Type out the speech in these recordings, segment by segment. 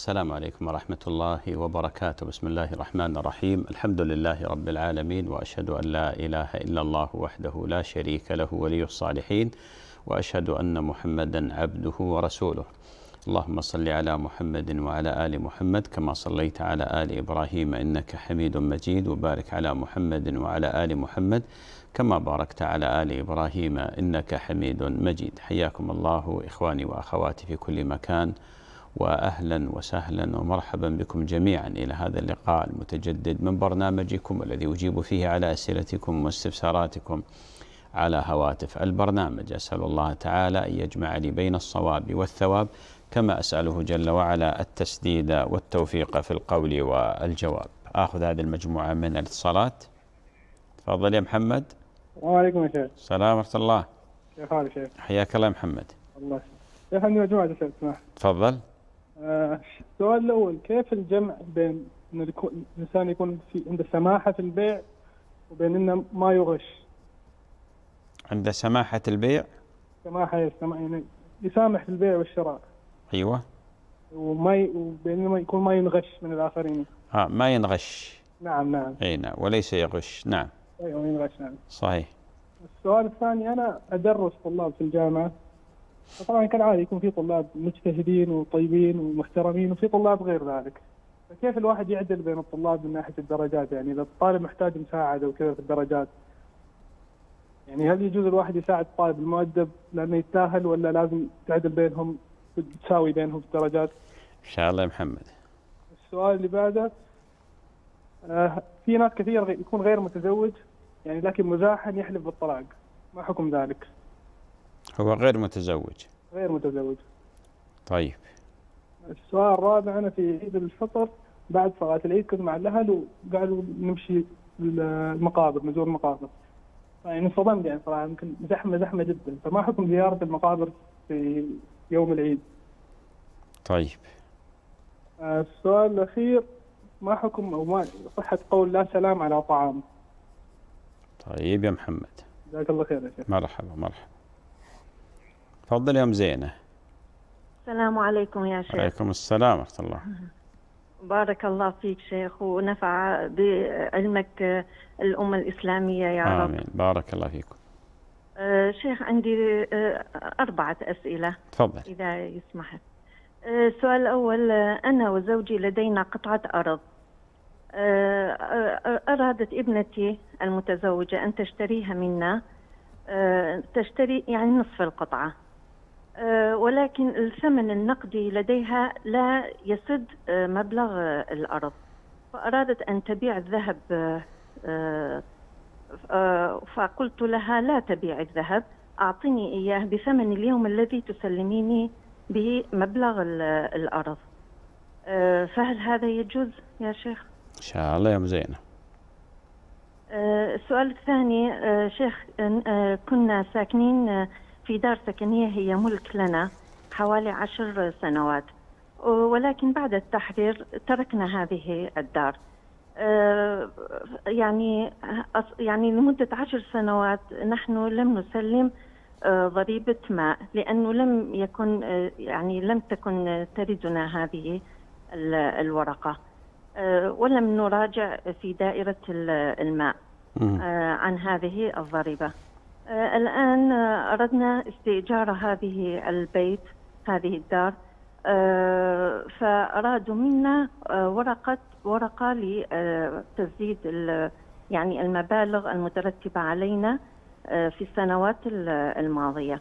السلام عليكم ورحمة الله وبركاته بسم الله الرحمن الرحيم الحمد لله رب العالمين وأشهد أن لا إله إلا الله وحده لا شريك له ولي الصالحين وأشهد أن محمدا عبده ورسوله اللهم صل على محمد وعلى آل محمد كما صليت على آل إبراهيم إنك حميد مجيد وبارك على محمد وعلى آل محمد كما باركت على آل إبراهيم إنك حميد مجيد حياكم الله إخواني وأخواتي في كل مكان واهلا وسهلا ومرحبا بكم جميعا الى هذا اللقاء المتجدد من برنامجكم الذي اجيب فيه على اسئلتكم واستفساراتكم على هواتف البرنامج اسال الله تعالى ان يجمع لي بين الصواب والثواب كما اساله جل وعلا التسديد والتوفيق في القول والجواب. اخذ هذه المجموعه من الاتصالات. تفضل يا محمد. وعليكم السلام. السلام ورحمه الله. كيف حالك شيخ؟ حياك الله يا محمد. الله يسلمك. شيخ عندي مجموعه تفضل. آه، السؤال الاول كيف الجمع بين ان الانسان يكون في عنده سماحه في البيع وبين انه ما يغش؟ عنده سماحه البيع؟ سماحه يعني يسامح في البيع والشراء. ايوه. وما ي... وبين ما يكون ما ينغش من الاخرين. اه ما ينغش. نعم نعم. اي نعم وليس يغش، نعم. ايوه ينغش نعم. صحيح. السؤال الثاني انا ادرس طلاب في الجامعه طبعا كالعاده يكون في طلاب مجتهدين وطيبين ومحترمين وفي طلاب غير ذلك فكيف الواحد يعدل بين الطلاب من ناحيه الدرجات يعني اذا الطالب محتاج مساعده وكذا في الدرجات يعني هل يجوز الواحد يساعد الطالب المؤدب لانه يتاهل ولا لازم تعدل بينهم تساوي بينهم في الدرجات؟ ان شاء الله يا محمد. السؤال اللي بعده آه في ناس كثير يكون غير متزوج يعني لكن مزاحا يحلف بالطلاق ما حكم ذلك؟ هو غير متزوج غير متزوج طيب السؤال الرابع أنا في عيد الفطر بعد صلاة العيد كنت مع الأهل وقالوا نمشي المقابر نزور المقابر طيب، يعني انصدمت يعني صراحة يمكن زحمة زحمة جدا فما حكم زيارة المقابر في يوم العيد؟ طيب السؤال الأخير ما حكم أو ما صحة قول لا سلام على طعام؟ طيب يا محمد جزاك الله خير يا شيخ مرحبا مرحبا تفضل يا ام زينه السلام عليكم يا شيخ وعليكم السلام ورحمه الله بارك الله فيك شيخ ونفع بعلمك الأمة الإسلامية يا آمين. رب آمين بارك الله فيكم آه، شيخ عندي آه، أربعة أسئلة تفضل إذا يسمح آه، السؤال الأول أنا وزوجي لدينا قطعة أرض أرادت ابنتي المتزوجة أن تشتريها منا تشتري يعني نصف القطعة آه، ولكن الثمن النقدي لديها لا يسد آه، مبلغ الأرض فأرادت أن تبيع الذهب آه، فقلت لها لا تبيع الذهب أعطني إياه بثمن اليوم الذي تسلميني به مبلغ الأرض فهل هذا يجوز يا شيخ؟ إن شاء الله يا مزينة السؤال الثاني شيخ كنا ساكنين في دار سكنية هي ملك لنا حوالي عشر سنوات أه، ولكن بعد التحرير تركنا هذه الدار أه، يعني يعني لمدة عشر سنوات نحن لم نسلم أه، ضريبة ماء لأنه لم يكن يعني لم تكن تردنا هذه الورقة ولم نراجع في دائرة الماء عن هذه الضريبة آه، الآن آه، أردنا استئجار هذه البيت هذه الدار آه، فأرادوا منا ورقة ورقة لتسديد يعني المبالغ المترتبة علينا في السنوات الماضية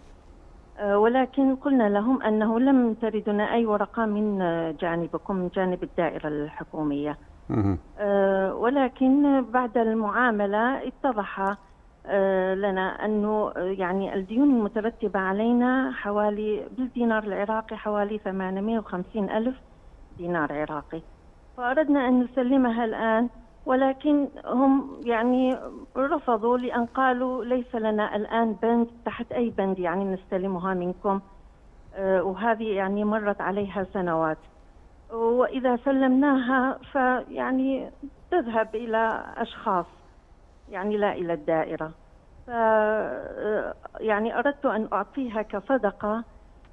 ولكن قلنا لهم أنه لم تردنا أي ورقة من جانبكم من جانب الدائرة الحكومية ولكن بعد المعاملة اتضح آه، لنا أنه آه، يعني الديون المترتبة علينا حوالي بالدينار العراقي حوالي 850 ألف دينار عراقي فأردنا أن نسلمها الآن ولكن هم يعني رفضوا لأن قالوا ليس لنا الآن بند تحت أي بند يعني نستلمها منكم آه، وهذه يعني مرت عليها سنوات وإذا سلمناها فيعني تذهب إلى أشخاص يعني لا إلى الدائرة ف آه، يعني أردت أن أعطيها كصدقة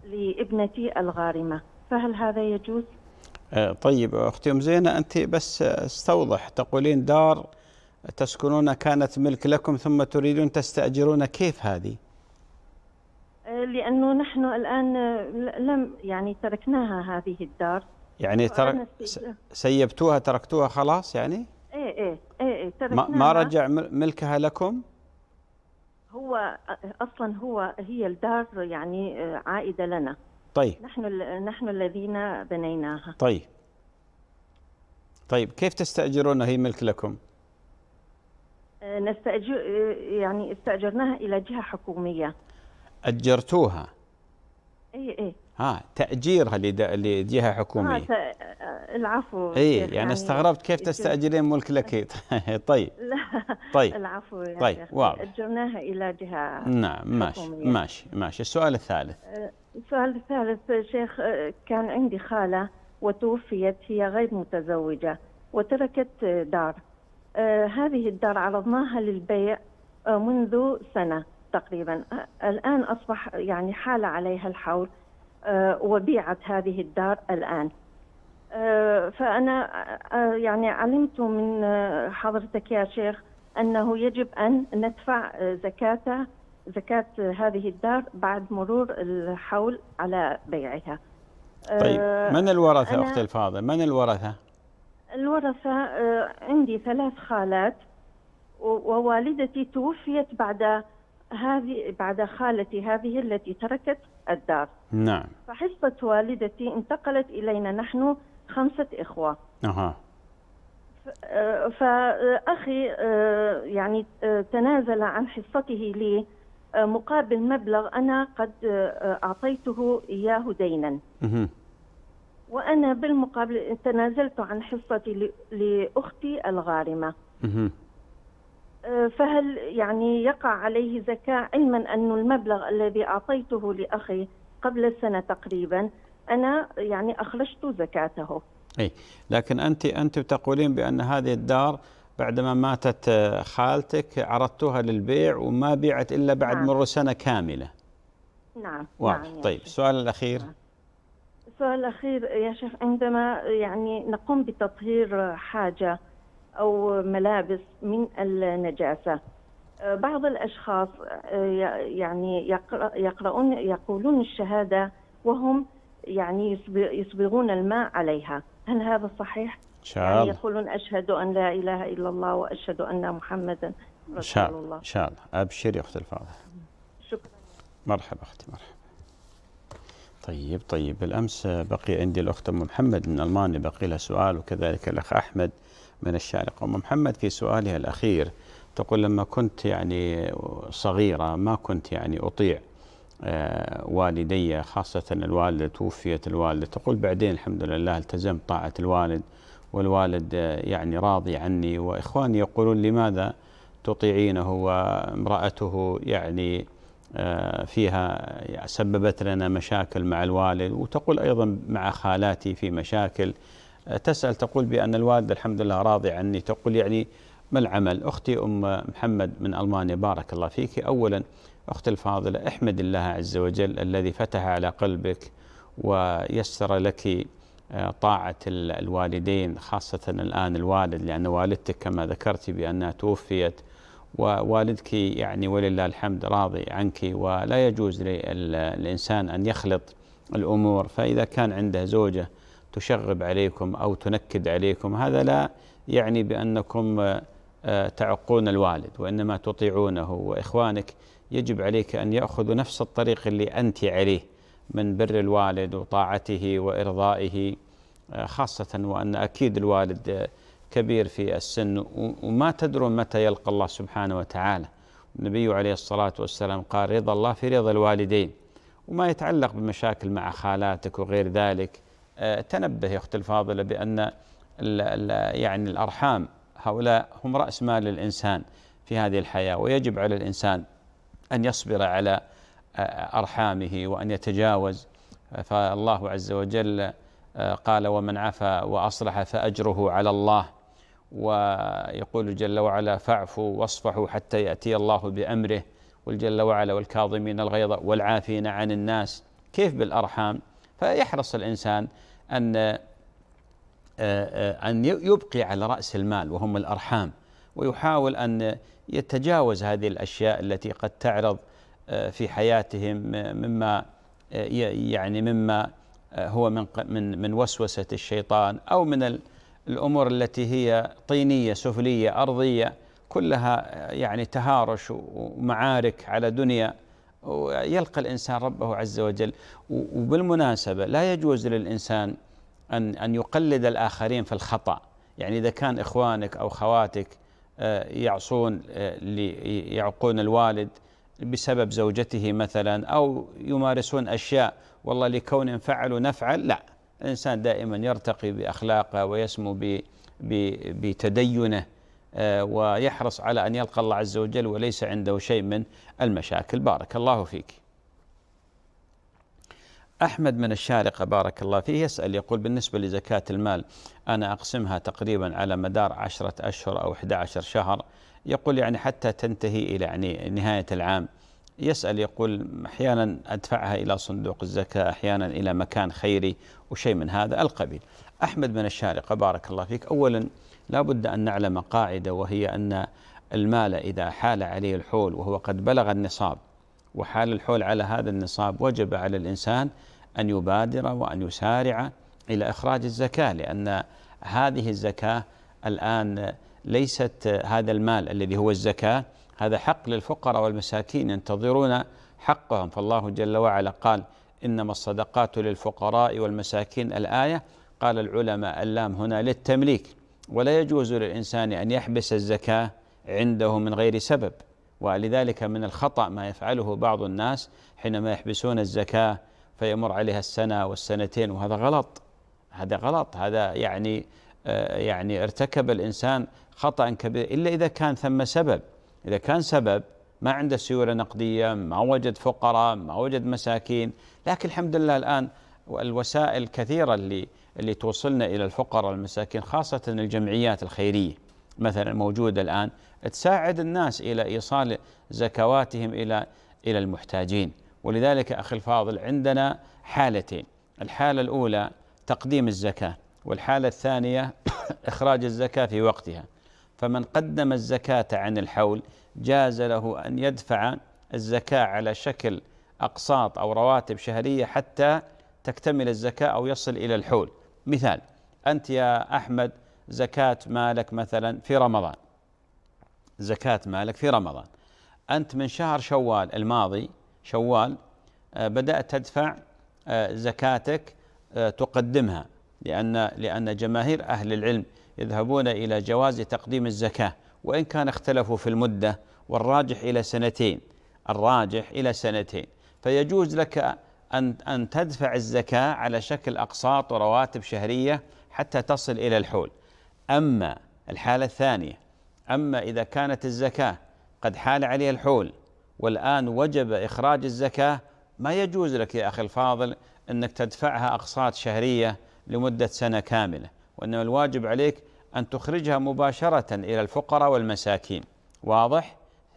لابنتي الغارمة فهل هذا يجوز؟ آه، طيب أختي أم زينة أنت بس استوضح تقولين دار تسكنون كانت ملك لكم ثم تريدون تستأجرون كيف هذه؟ آه، لأنه نحن الآن لم يعني تركناها هذه الدار يعني ترك سيبتوها تركتوها خلاص يعني؟ ايه ايه ايه, إيه ما, ما رجع ملكها لكم؟ هو اصلا هو هي الدار يعني آه، عائده لنا طيب نحن نحن الذين بنيناها طيب طيب كيف تستاجرونها هي ملك لكم؟ آه، نستأجر آه، يعني استأجرناها إلى جهة حكومية أجرتوها؟ إي إي ها تاجيرها لجهه حكوميه العفو اي يعني, يعني استغربت كيف تستاجرين ملك لك طيب طيب العفو يا طيب واضح اجرناها الى جهه نعم ماشي حكومية. ماشي ماشي السؤال الثالث أه، السؤال الثالث شيخ أه، كان عندي خاله وتوفيت هي غير متزوجه وتركت دار أه، هذه الدار عرضناها للبيع منذ سنه تقريبا الان اصبح يعني حال عليها الحول آه، وبيعت هذه الدار الآن آه، فأنا آه، يعني علمت من حضرتك يا شيخ أنه يجب أن ندفع زكاة زكاة هذه الدار بعد مرور الحول على بيعها طيب من الورثة أختي الفاضلة من الورثة؟ الورثة عندي ثلاث خالات ووالدتي توفيت بعد هذه بعد خالتي هذه التي تركت الدار نعم فحصة والدتي انتقلت إلينا نحن خمسة إخوة أها آه، فأخي آه، يعني آه، تنازل عن حصته لي مقابل مبلغ أنا قد أعطيته إياه دينا وأنا بالمقابل تنازلت عن حصتي لأختي الغارمة فهل يعني يقع عليه زكاة علما أن المبلغ الذي أعطيته لأخي قبل سنة تقريبا أنا يعني أخرجت زكاته أي لكن أنت أنت تقولين بأن هذه الدار بعدما ماتت آه، خالتك عرضتها للبيع وما بيعت إلا بعد نعم. مرور سنة كاملة نعم, نعم واضح نعم طيب السؤال الأخير نعم. السؤال الأخير يا شيخ عندما يعني نقوم بتطهير حاجة أو ملابس من النجاسة أه، بعض الأشخاص أه، يعني يقرؤون يقولون الشهادة وهم يعني يصبغون الماء عليها هل هذا صحيح؟ شعال. يعني يقولون أشهد أن لا إله إلا الله وأشهد أن محمدا رسول شاء الله إن شاء الله أبشر يا أختي الفاضلة شكرا مرحبا أختي مرحبا طيب طيب بالأمس بقي عندي الأخت أم محمد من ألمانيا بقي لها سؤال وكذلك الأخ أحمد من الشارقة أم محمد في سؤالها الأخير تقول لما كنت يعني صغيرة ما كنت يعني أطيع آه، والدي خاصة الوالدة توفيت الوالدة تقول بعدين الحمد لله التزمت طاعة الوالد والوالد آه، يعني راضي عني وإخواني يقولون لماذا تطيعينه وامرأته يعني آه، فيها سببت لنا مشاكل مع الوالد وتقول أيضا مع خالاتي في مشاكل تسأل تقول بأن الوالد الحمد لله راضي عني تقول يعني ما العمل أختي أم محمد من ألمانيا بارك الله فيك أولا أختي الفاضلة احمد الله عز وجل الذي فتح على قلبك ويسر لك آه، طاعة الوالدين خاصة الآن الوالد لأن والدتك كما ذكرت بأنها توفيت ووالدك يعني ولله الحمد راضي عنك ولا يجوز للإنسان أن يخلط الأمور فإذا كان عنده زوجة تشغب عليكم أو تنكد عليكم هذا لا يعني بأنكم آه، تعقون الوالد وإنما تطيعونه وإخوانك يجب عليك أن يأخذوا نفس الطريق اللي أنت عليه من بر الوالد وطاعته وإرضائه آه، خاصة وأن أكيد الوالد آه، كبير في السن وما تدرون متى يلقى الله سبحانه وتعالى النبي عليه الصلاة والسلام قال رضا الله في رضا الوالدين وما يتعلق بمشاكل مع خالاتك وغير ذلك آه، تنبه يا اختي الفاضله بان الـ الـ يعني الارحام هؤلاء هم راس مال الانسان في هذه الحياه ويجب على الانسان ان يصبر على آه، ارحامه وان يتجاوز فالله عز وجل آه، قال ومن عفا واصلح فاجره على الله ويقول جل وعلا فاعفوا واصفحوا حتى ياتي الله بامره والجل وعلا والكاظمين الغيظ والعافين عن الناس كيف بالارحام فيحرص الانسان أن آه، آه، أن يبقي على رأس المال وهم الأرحام ويحاول أن يتجاوز هذه الأشياء التي قد تعرض آه، في حياتهم مما يعني مما هو من من من وسوسة الشيطان أو من الأمور التي هي طينية سفلية أرضية كلها يعني تهارش ومعارك على دنيا ويلقى الإنسان ربه عز وجل وبالمناسبة لا يجوز للإنسان أن أن يقلد الآخرين في الخطأ يعني إذا كان إخوانك أو خواتك آه، يعصون آه، يعقون الوالد بسبب زوجته مثلا أو يمارسون أشياء والله لكون فعلوا نفعل لا الإنسان دائما يرتقي بأخلاقه ويسمو بتدينه ويحرص على أن يلقى الله عز وجل وليس عنده شيء من المشاكل بارك الله فيك أحمد من الشارقة بارك الله فيه يسأل يقول بالنسبة لزكاة المال أنا أقسمها تقريبا على مدار عشرة أشهر أو 11 شهر يقول يعني حتى تنتهي إلى يعني نهاية العام يسأل يقول أحيانا أدفعها إلى صندوق الزكاة أحيانا إلى مكان خيري وشيء من هذا القبيل أحمد من الشارقة بارك الله فيك أولا لا بد أن نعلم قاعدة وهي أن المال إذا حال عليه الحول وهو قد بلغ النصاب وحال الحول على هذا النصاب وجب على الإنسان أن يبادر وأن يسارع إلى إخراج الزكاة لأن هذه الزكاة الآن ليست هذا المال الذي هو الزكاة هذا حق للفقراء والمساكين ينتظرون حقهم فالله جل وعلا قال إنما الصدقات للفقراء والمساكين الآية قال العلماء اللام هنا للتمليك ولا يجوز للإنسان أن يحبس الزكاة عنده من غير سبب ولذلك من الخطأ ما يفعله بعض الناس حينما يحبسون الزكاة فيمر عليها السنة والسنتين وهذا غلط هذا غلط هذا يعني آه، يعني ارتكب الإنسان خطأ كبير إلا إذا كان ثم سبب إذا كان سبب ما عنده سيولة نقدية ما وجد فقراء ما وجد مساكين لكن الحمد لله الآن الوسائل كثيرة اللي اللي توصلنا إلى الفقراء المساكين خاصة الجمعيات الخيرية مثلا موجودة الآن تساعد الناس إلى إيصال زكواتهم إلى إلى المحتاجين ولذلك أخي الفاضل عندنا حالتين الحالة الأولى تقديم الزكاة والحالة الثانية إخراج الزكاة في وقتها فمن قدم الزكاة عن الحول جاز له أن يدفع الزكاة على شكل أقساط أو رواتب شهرية حتى تكتمل الزكاة أو يصل إلى الحول مثال أنت يا أحمد زكاة مالك مثلا في رمضان زكاة مالك في رمضان أنت من شهر شوال الماضي شوال آه، بدأت تدفع آه، زكاتك آه، تقدمها لأن لأن جماهير أهل العلم يذهبون إلى جواز تقديم الزكاة وإن كان اختلفوا في المدة والراجح إلى سنتين الراجح إلى سنتين فيجوز لك أن أن تدفع الزكاة على شكل أقساط ورواتب شهرية حتى تصل إلى الحول أما الحالة الثانية أما إذا كانت الزكاة قد حال عليها الحول والآن وجب إخراج الزكاة ما يجوز لك يا أخي الفاضل أنك تدفعها أقساط شهرية لمدة سنة كاملة وإنما الواجب عليك أن تخرجها مباشرة إلى الفقراء والمساكين واضح؟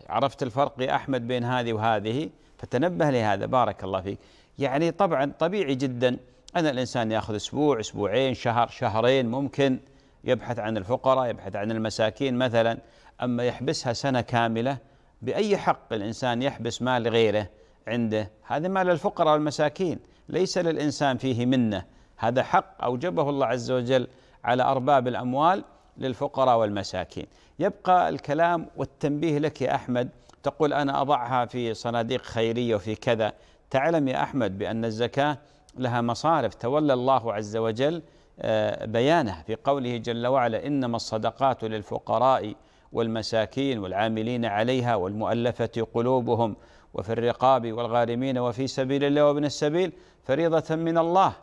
عرفت الفرق يا أحمد بين هذه وهذه فتنبه لهذا بارك الله فيك يعني طبعا طبيعي جدا أن الإنسان يأخذ أسبوع أسبوعين شهر شهرين ممكن يبحث عن الفقراء يبحث عن المساكين مثلا أما يحبسها سنة كاملة بأي حق الإنسان يحبس مال غيره عنده هذا مال الفقراء والمساكين ليس للإنسان فيه منه هذا حق أوجبه الله عز وجل على أرباب الأموال للفقراء والمساكين يبقى الكلام والتنبيه لك يا أحمد تقول أنا أضعها في صناديق خيرية وفي كذا تعلم يا أحمد بأن الزكاة لها مصارف تولى الله عز وجل آه، بيانه في قوله جل وعلا إنما الصدقات للفقراء والمساكين والعاملين عليها والمؤلفة قلوبهم وفي الرقاب والغارمين وفي سبيل الله وابن السبيل فريضة من الله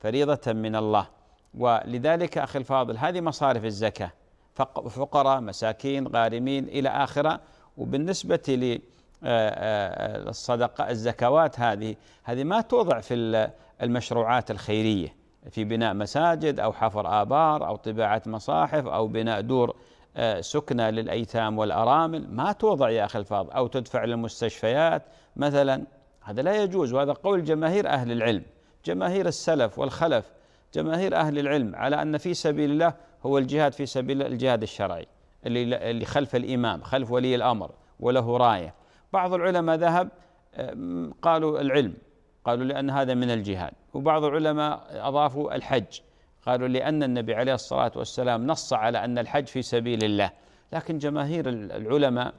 فريضة من الله ولذلك أخي الفاضل هذه مصارف الزكاة فقراء مساكين غارمين إلى آخره وبالنسبة لي آه، آه، الصدقة الزكوات هذه هذه ما توضع في المشروعات الخيرية في بناء مساجد أو حفر آبار أو طباعة مصاحف أو بناء دور آه، سكنى للأيتام والأرامل ما توضع يا أخي الفاضل أو تدفع للمستشفيات مثلا هذا لا يجوز وهذا قول جماهير أهل العلم جماهير السلف والخلف جماهير أهل العلم على أن في سبيل الله هو الجهاد في سبيل الجهاد الشرعي اللي خلف الإمام خلف ولي الأمر وله راية بعض العلماء ذهب آه، قالوا العلم قالوا لأن هذا من الجهاد وبعض العلماء أضافوا الحج قالوا لأن النبي عليه الصلاة والسلام نص على أن الحج في سبيل الله لكن جماهير العلماء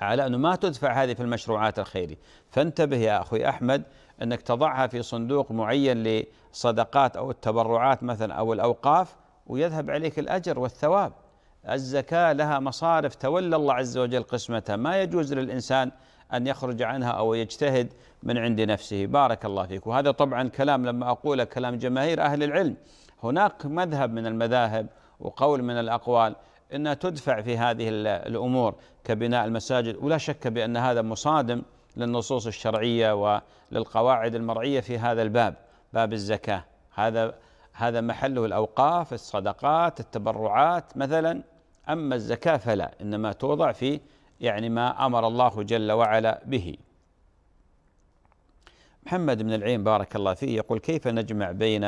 على أنه ما تدفع هذه في المشروعات الخيرية فانتبه يا أخوي أحمد أنك تضعها في صندوق معين للصدقات أو التبرعات مثلا أو الأوقاف ويذهب عليك الأجر والثواب الزكاة لها مصارف تولى الله عز وجل قسمتها ما يجوز للإنسان أن يخرج عنها أو يجتهد من عند نفسه بارك الله فيك وهذا طبعا كلام لما أقوله كلام جماهير أهل العلم هناك مذهب من المذاهب وقول من الأقوال أنها تدفع في هذه الأمور كبناء المساجد ولا شك بأن هذا مصادم للنصوص الشرعية وللقواعد المرعية في هذا الباب باب الزكاة هذا هذا محله الأوقاف الصدقات التبرعات مثلا أما الزكاة فلا إنما توضع في يعني ما أمر الله جل وعلا به محمد بن العين بارك الله فيه يقول كيف نجمع بين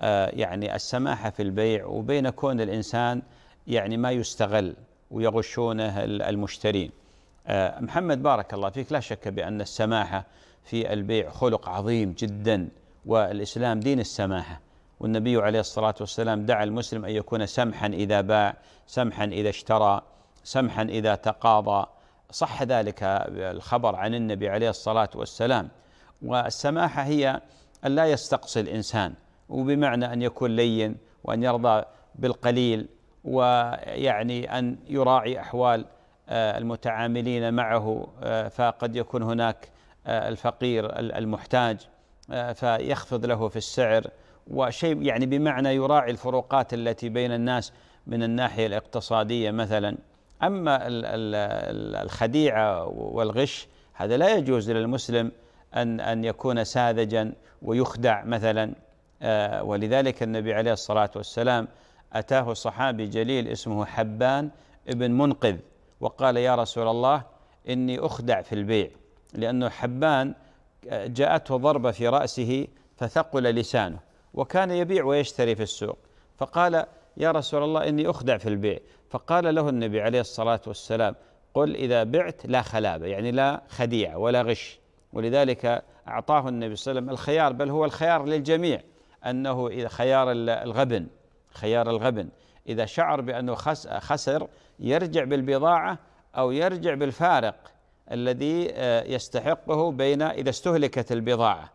آه، يعني السماحة في البيع وبين كون الإنسان يعني ما يستغل ويغشونه المشترين آه، محمد بارك الله فيك لا شك بأن السماحة في البيع خلق عظيم جدا والإسلام دين السماحة والنبي عليه الصلاة والسلام دعا المسلم أن يكون سمحا إذا باع سمحا إذا اشترى سمحا إذا تقاضى صح ذلك الخبر عن النبي عليه الصلاة والسلام والسماحة هي أن لا يستقصي الإنسان وبمعنى أن يكون لين وأن يرضى بالقليل ويعني أن يراعي أحوال آه، المتعاملين معه آه، فقد يكون هناك آه، الفقير المحتاج فيخفض له في السعر وشيء يعني بمعنى يراعي الفروقات التي بين الناس من الناحيه الاقتصاديه مثلا اما الخديعه والغش هذا لا يجوز للمسلم ان ان يكون ساذجا ويخدع مثلا آه، ولذلك النبي عليه الصلاه والسلام اتاه صحابي جليل اسمه حبان ابن منقذ وقال يا رسول الله اني اخدع في البيع لانه حبان جاءته ضربه في راسه فثقل لسانه وكان يبيع ويشتري في السوق فقال يا رسول الله إني أخدع في البيع فقال له النبي عليه الصلاة والسلام قل إذا بعت لا خلابة يعني لا خديعة ولا غش ولذلك أعطاه النبي صلى الله عليه وسلم الخيار بل هو الخيار للجميع أنه إذا خيار الغبن خيار الغبن إذا شعر بأنه خسر يرجع بالبضاعة أو يرجع بالفارق الذي آه، يستحقه بين إذا استهلكت البضاعة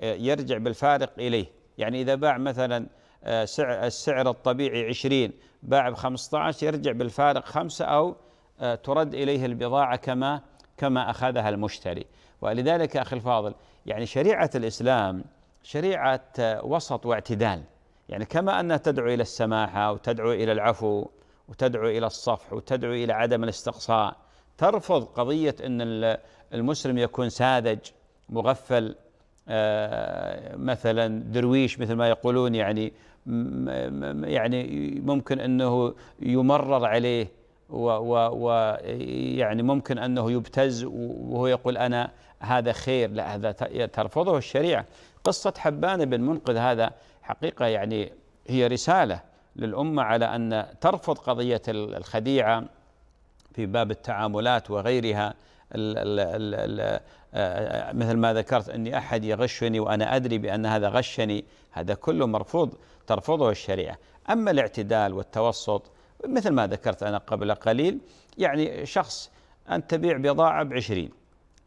آه، يرجع بالفارق إليه يعني إذا باع مثلا آه، السعر الطبيعي 20 باع ب 15 يرجع بالفارق خمسة أو آه، ترد إليه البضاعة كما كما أخذها المشتري ولذلك أخي الفاضل يعني شريعة الإسلام شريعة آه، وسط واعتدال يعني كما أنها تدعو إلى السماحة وتدعو إلى العفو وتدعو إلى الصفح وتدعو إلى عدم الاستقصاء ترفض قضية أن المسلم يكون ساذج مغفل آه، مثلا درويش مثل ما يقولون يعني يعني ممكن انه يمرر عليه ويعني ممكن انه يبتز وهو يقول انا هذا خير لا هذا ترفضه الشريعه قصه حبان بن منقذ هذا حقيقه يعني هي رساله للامه على ان ترفض قضيه الخديعه في باب التعاملات وغيرها مثل ما ذكرت أني أحد يغشني وأنا أدري بأن هذا غشني هذا كله مرفوض ترفضه الشريعة أما الاعتدال والتوسط مثل ما ذكرت أنا قبل قليل يعني شخص أن تبيع بضاعة بعشرين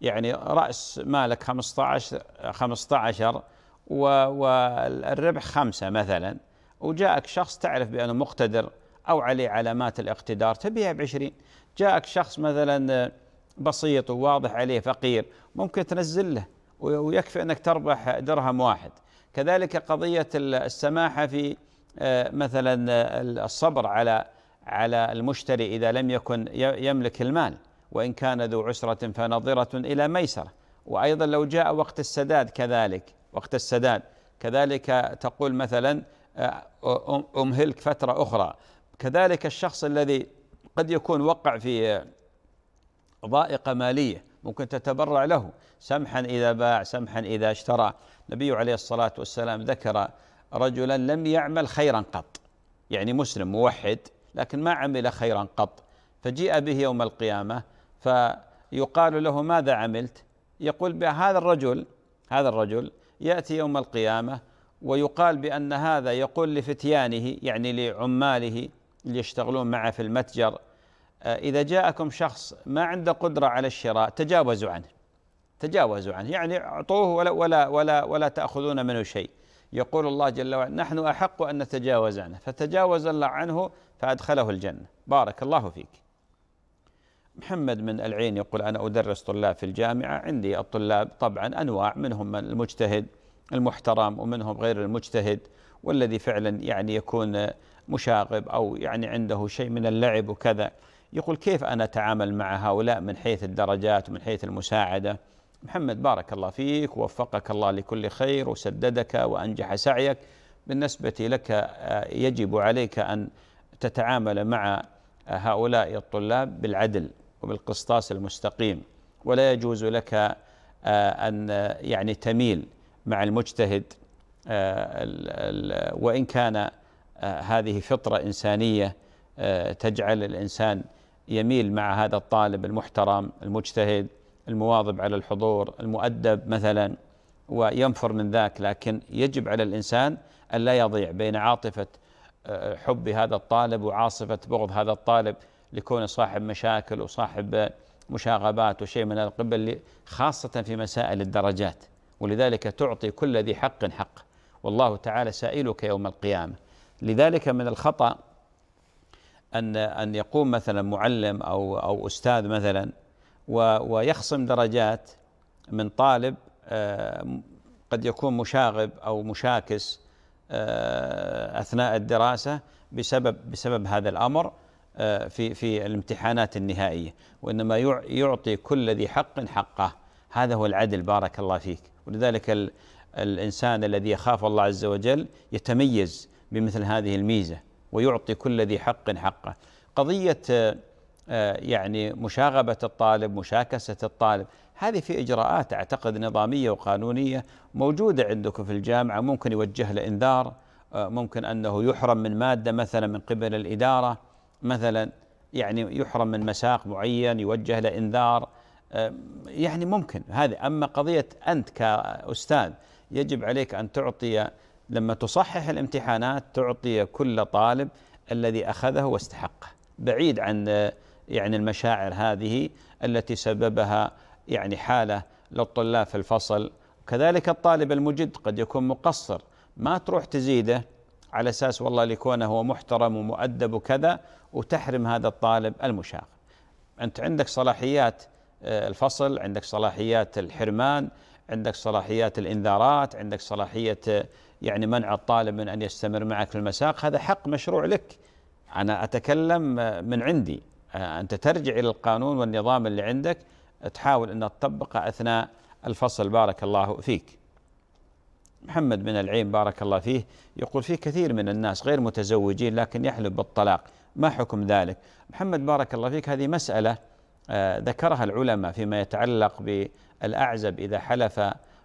يعني رأس مالك 15 15 والربح خمسة مثلا وجاءك شخص تعرف بأنه مقتدر أو عليه علامات الاقتدار تبيع بعشرين جاءك شخص مثلا بسيط وواضح عليه فقير ممكن تنزل له ويكفي انك تربح درهم واحد كذلك قضيه السماحه في آه، مثلا آه، الصبر على على المشتري اذا لم يكن يملك المال وان كان ذو عسره فنظره الى ميسره وايضا لو جاء وقت السداد كذلك وقت السداد كذلك تقول مثلا آه، امهلك فتره اخرى كذلك الشخص الذي قد يكون وقع في ضائقة مالية ممكن تتبرع له سمحا إذا باع سمحا إذا اشترى النبي عليه الصلاة والسلام ذكر رجلا لم يعمل خيرا قط يعني مسلم موحد لكن ما عمل خيرا قط فجيء به يوم القيامة فيقال له ماذا عملت يقول هذا الرجل هذا الرجل يأتي يوم القيامة ويقال بأن هذا يقول لفتيانه يعني لعماله اللي يشتغلون معه في المتجر آه، إذا جاءكم شخص ما عنده قدرة على الشراء تجاوزوا عنه تجاوزوا عنه يعني أعطوه ولا ولا ولا ولا تأخذون منه شيء يقول الله جل وعلا نحن أحق أن نتجاوز عنه فتجاوز الله عنه فأدخله الجنة بارك الله فيك محمد من العين يقول أنا أدرس طلاب في الجامعة عندي الطلاب طبعا أنواع منهم من المجتهد المحترم ومنهم غير المجتهد والذي فعلا يعني يكون مشاغب أو يعني عنده شيء من اللعب وكذا يقول كيف أنا أتعامل مع هؤلاء من حيث الدرجات ومن حيث المساعدة محمد بارك الله فيك ووفقك الله لكل خير وسددك وأنجح سعيك بالنسبة لك آه، يجب عليك أن تتعامل مع هؤلاء الطلاب بالعدل وبالقسطاس المستقيم ولا يجوز لك آه، أن آه، يعني تميل مع المجتهد وإن كان هذه فطرة إنسانية تجعل الإنسان يميل مع هذا الطالب المحترم المجتهد المواظب على الحضور المؤدب مثلا وينفر من ذاك لكن يجب على الإنسان أن لا يضيع بين عاطفة آه، حب هذا الطالب وعاصفة بغض هذا الطالب لكونه صاحب مشاكل وصاحب مشاغبات وشيء من القبل خاصة في مسائل الدرجات ولذلك تعطي كل ذي حق حق والله تعالى سائلك يوم القيامة لذلك من الخطأ ان ان يقوم مثلا معلم او او استاذ مثلا ويخصم درجات من طالب آه، قد يكون مشاغب او مشاكس آه، اثناء الدراسه بسبب بسبب هذا الامر آه، في في الامتحانات النهائيه وانما يعطي كل ذي حق حقه هذا هو العدل بارك الله فيك ولذلك الانسان الذي يخاف الله عز وجل يتميز بمثل هذه الميزه ويعطي كل ذي حق حقه قضية آه، آه، يعني مشاغبة الطالب مشاكسة الطالب هذه في إجراءات أعتقد نظامية وقانونية موجودة عندكم في الجامعة ممكن يوجه له إنذار آه، ممكن أنه يحرم من مادة مثلا من قبل الإدارة مثلا يعني يحرم من مساق معين يوجه له إنذار يعني ممكن هذه أما قضية أنت كأستاذ يجب عليك أن تعطي لما تصحح الامتحانات تعطي كل طالب الذي اخذه واستحقه بعيد عن يعني المشاعر هذه التي سببها يعني حاله للطلاب في الفصل كذلك الطالب المجد قد يكون مقصر ما تروح تزيده على اساس والله لكونه هو محترم ومؤدب وكذا وتحرم هذا الطالب المشاغب انت عندك صلاحيات آه، الفصل عندك صلاحيات الحرمان عندك صلاحيات الانذارات عندك صلاحيه آه، يعني منع الطالب من أن يستمر معك في المساق هذا حق مشروع لك أنا أتكلم آه، من عندي آه، أنت ترجع إلى القانون والنظام اللي عندك تحاول أن تطبقه أثناء الفصل بارك الله فيك محمد من العين بارك الله فيه يقول في كثير من الناس غير متزوجين لكن يحلف بالطلاق ما حكم ذلك محمد بارك الله فيك هذه مسألة آه، ذكرها العلماء فيما يتعلق بالأعزب إذا حلف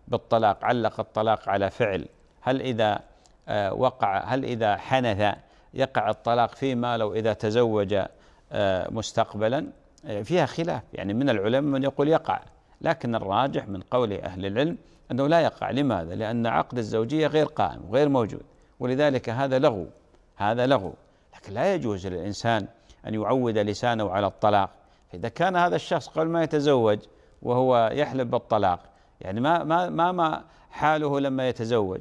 بالطلاق علق الطلاق على فعل هل إذا آه، وقع هل إذا حنث يقع الطلاق فيما لو إذا تزوج آه، مستقبلا آه، فيها خلاف يعني من العلماء من يقول يقع لكن الراجح من قول أهل العلم أنه لا يقع لماذا؟ لأن عقد الزوجية غير قائم وغير موجود ولذلك هذا لغو هذا لغو لكن لا يجوز للإنسان أن يعود لسانه على الطلاق فإذا كان هذا الشخص قبل ما يتزوج وهو يحلب بالطلاق يعني ما ما, ما حاله لما يتزوج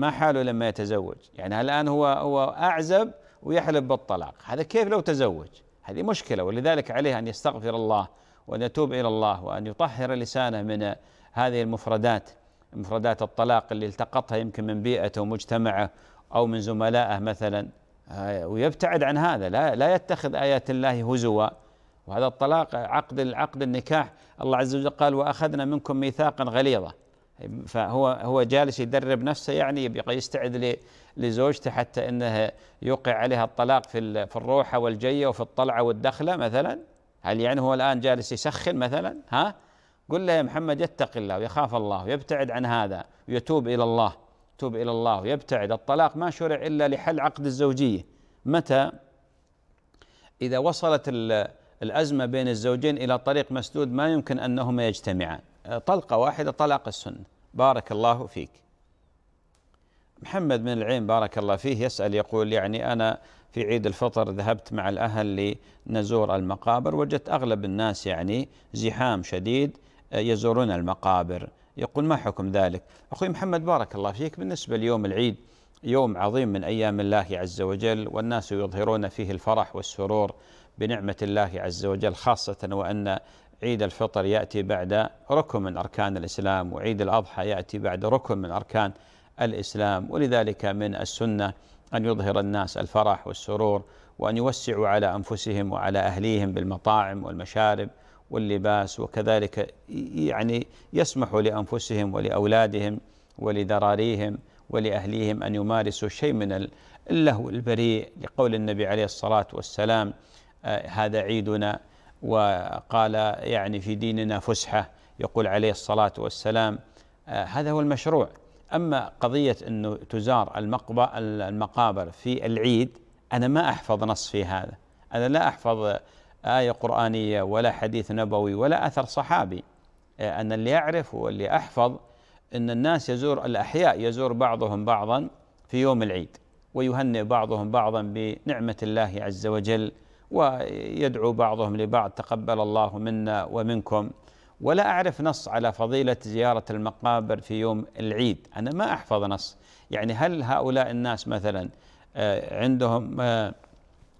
ما حاله لما يتزوج يعني الآن هو هو أعزب ويحلف بالطلاق هذا كيف لو تزوج هذه مشكلة ولذلك عليه أن يستغفر الله وأن يتوب إلى الله وأن يطهر لسانه من هذه المفردات مفردات الطلاق اللي التقطها يمكن من بيئته ومجتمعه أو من زملائه مثلا آه، ويبتعد عن هذا لا, لا يتخذ آيات الله هزوا وهذا الطلاق عقد العقد النكاح الله عز وجل قال وأخذنا منكم ميثاقا غليظا فهو هو جالس يدرب نفسه يعني يبقى يستعد لزوجته حتى انه يوقع عليها الطلاق في في الروحه والجيه وفي الطلعه والدخله مثلا هل يعني هو الان جالس يسخن مثلا ها قل له يا محمد يتقي الله ويخاف الله ويبتعد عن هذا ويتوب الى الله يتوب الى الله ويبتعد الطلاق ما شرع الا لحل عقد الزوجيه متى اذا وصلت الازمه بين الزوجين الى طريق مسدود ما يمكن انهما يجتمعان طلقة واحدة طلاق السنة بارك الله فيك محمد من العين بارك الله فيه يسأل يقول يعني أنا في عيد الفطر ذهبت مع الأهل لنزور المقابر وجدت أغلب الناس يعني زحام شديد آه، يزورون المقابر يقول ما حكم ذلك أخوي محمد بارك الله فيك بالنسبة ليوم العيد يوم عظيم من أيام الله عز وجل والناس يظهرون فيه الفرح والسرور بنعمة الله عز وجل خاصة وأن عيد الفطر يأتي بعد ركن من أركان الإسلام وعيد الأضحى يأتي بعد ركن من أركان الإسلام ولذلك من السنة أن يظهر الناس الفرح والسرور وأن يوسعوا على أنفسهم وعلى أهليهم بالمطاعم والمشارب واللباس وكذلك يعني يسمحوا لأنفسهم ولأولادهم ولذراريهم ولأهليهم أن يمارسوا شيء من اللهو البريء لقول النبي عليه الصلاة والسلام آه، هذا عيدنا وقال يعني في ديننا فسحة يقول عليه الصلاة والسلام آه، هذا هو المشروع أما قضية أنه تزار المقابر في العيد أنا ما أحفظ نص في هذا أنا لا أحفظ آية قرآنية ولا حديث نبوي ولا أثر صحابي آه، أنا اللي أعرف واللي أحفظ أن الناس يزور الأحياء يزور بعضهم بعضا في يوم العيد ويهنئ بعضهم بعضا بنعمة الله عز وجل ويدعو بعضهم لبعض تقبل الله منا ومنكم ولا أعرف نص على فضيلة زيارة المقابر في يوم العيد أنا ما أحفظ نص يعني هل هؤلاء الناس مثلا آه، عندهم آه،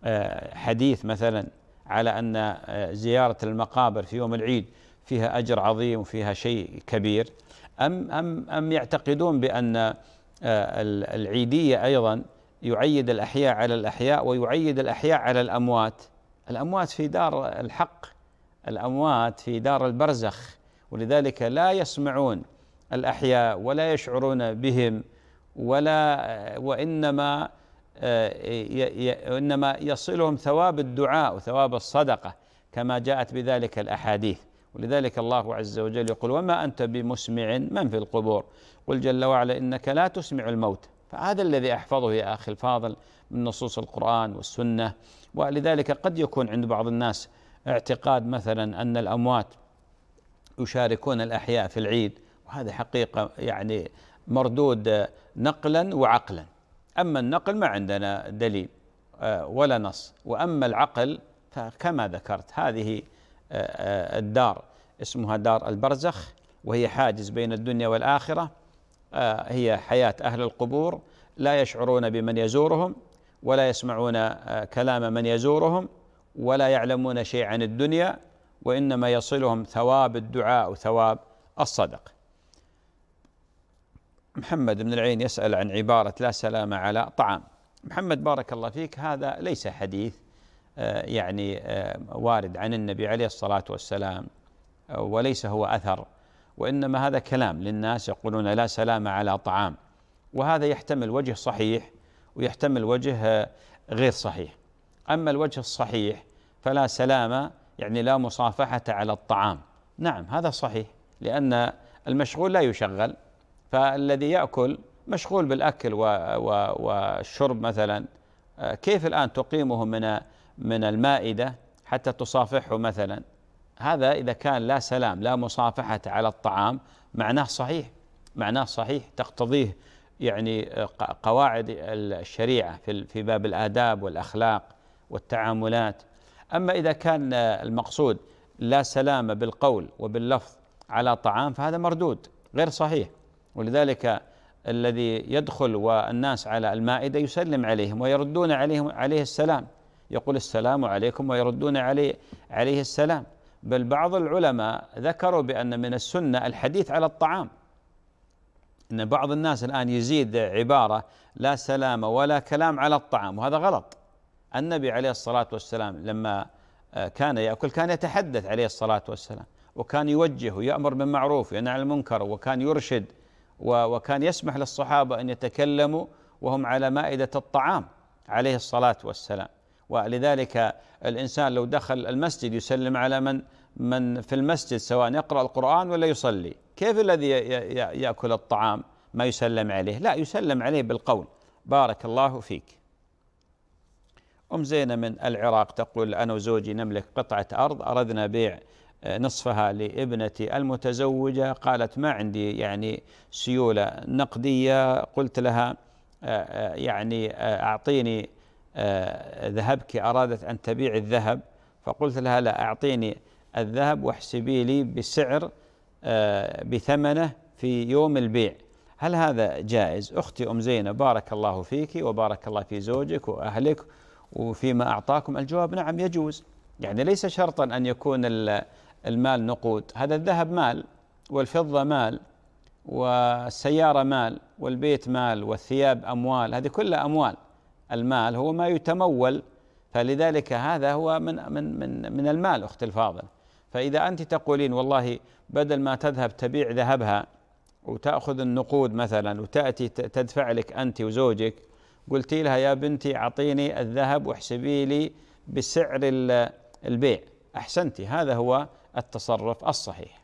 آه، حديث مثلا على أن زيارة المقابر في يوم العيد فيها أجر عظيم وفيها شيء كبير أم أم أم يعتقدون بأن العيدية أيضا يعيد الأحياء على الأحياء ويعيد الأحياء على الأموات الأموات في دار الحق الأموات في دار البرزخ ولذلك لا يسمعون الأحياء ولا يشعرون بهم ولا وإنما آه، إنما يصلهم ثواب الدعاء وثواب الصدقة كما جاءت بذلك الأحاديث ولذلك الله عز وجل يقول وما أنت بمسمع من في القبور قل جل وعلا إنك لا تسمع الموت فهذا الذي أحفظه يا أخي الفاضل من نصوص القرآن والسنة ولذلك قد يكون عند بعض الناس اعتقاد مثلا أن الأموات يشاركون الأحياء في العيد وهذا حقيقة يعني مردود نقلا وعقلا أما النقل ما عندنا دليل آه، ولا نص وأما العقل فكما ذكرت هذه آه، آه، الدار اسمها دار البرزخ وهي حاجز بين الدنيا والآخرة آه، هي حياة أهل القبور لا يشعرون بمن يزورهم ولا يسمعون آه، كلام من يزورهم ولا يعلمون شيء عن الدنيا وإنما يصلهم ثواب الدعاء وثواب الصدق محمد بن العين يسأل عن عبارة لا سلام على طعام محمد بارك الله فيك هذا ليس حديث آه، يعني وارد عن النبي عليه الصلاة والسلام وليس هو أثر وإنما هذا كلام للناس يقولون لا سلام على طعام وهذا يحتمل وجه صحيح ويحتمل وجه آه، غير صحيح أما الوجه الصحيح فلا سلام يعني لا مصافحة على الطعام نعم هذا صحيح لأن المشغول لا يشغل فالذي يأكل مشغول بالأكل والشرب مثلا آه، كيف الآن تقيمه من من المائدة حتى تصافحه مثلا هذا إذا كان لا سلام لا مصافحة على الطعام معناه صحيح معناه صحيح تقتضيه يعني قواعد الشريعة في باب الآداب والأخلاق والتعاملات أما إذا كان المقصود لا سلام بالقول وباللفظ على طعام فهذا مردود غير صحيح ولذلك الذي يدخل والناس على المائدة يسلم عليهم ويردون عليهم عليه السلام يقول السلام عليكم ويردون عليه عليه السلام بل بعض العلماء ذكروا بأن من السنة الحديث على الطعام أن بعض الناس الآن يزيد عبارة لا سلام ولا كلام على الطعام وهذا غلط النبي عليه الصلاة والسلام لما آه، كان يأكل كان يتحدث عليه الصلاة والسلام وكان يوجه ويأمر بالمعروف وينهى عن المنكر وكان يرشد وكان يسمح للصحابة أن يتكلموا وهم على مائدة الطعام عليه الصلاة والسلام ولذلك الإنسان لو دخل المسجد يسلم على من من في المسجد سواء يقرأ القرآن ولا يصلي كيف الذي يأكل الطعام ما يسلم عليه لا يسلم عليه بالقول بارك الله فيك أم زينة من العراق تقول أنا وزوجي نملك قطعة أرض أردنا بيع آه، نصفها لابنتي المتزوجة قالت ما عندي يعني سيولة نقدية قلت لها آه، آه، يعني أعطيني آه، ذهبك أرادت أن تبيع الذهب فقلت لها لا أعطيني الذهب واحسبي لي بسعر آه، بثمنه في يوم البيع هل هذا جائز أختي أم زينب بارك الله فيك وبارك الله في زوجك وأهلك وفيما أعطاكم الجواب نعم يجوز يعني ليس شرطا أن يكون المال نقود هذا الذهب مال والفضة مال والسيارة مال والبيت مال والثياب أموال هذه كلها أموال المال هو ما يتمول فلذلك هذا هو من من من من المال اختي الفاضله فاذا انت تقولين والله بدل ما تذهب تبيع ذهبها وتاخذ النقود مثلا وتاتي تدفع لك انت وزوجك قلتي لها يا بنتي اعطيني الذهب واحسبي لي بسعر البيع احسنتي هذا هو التصرف الصحيح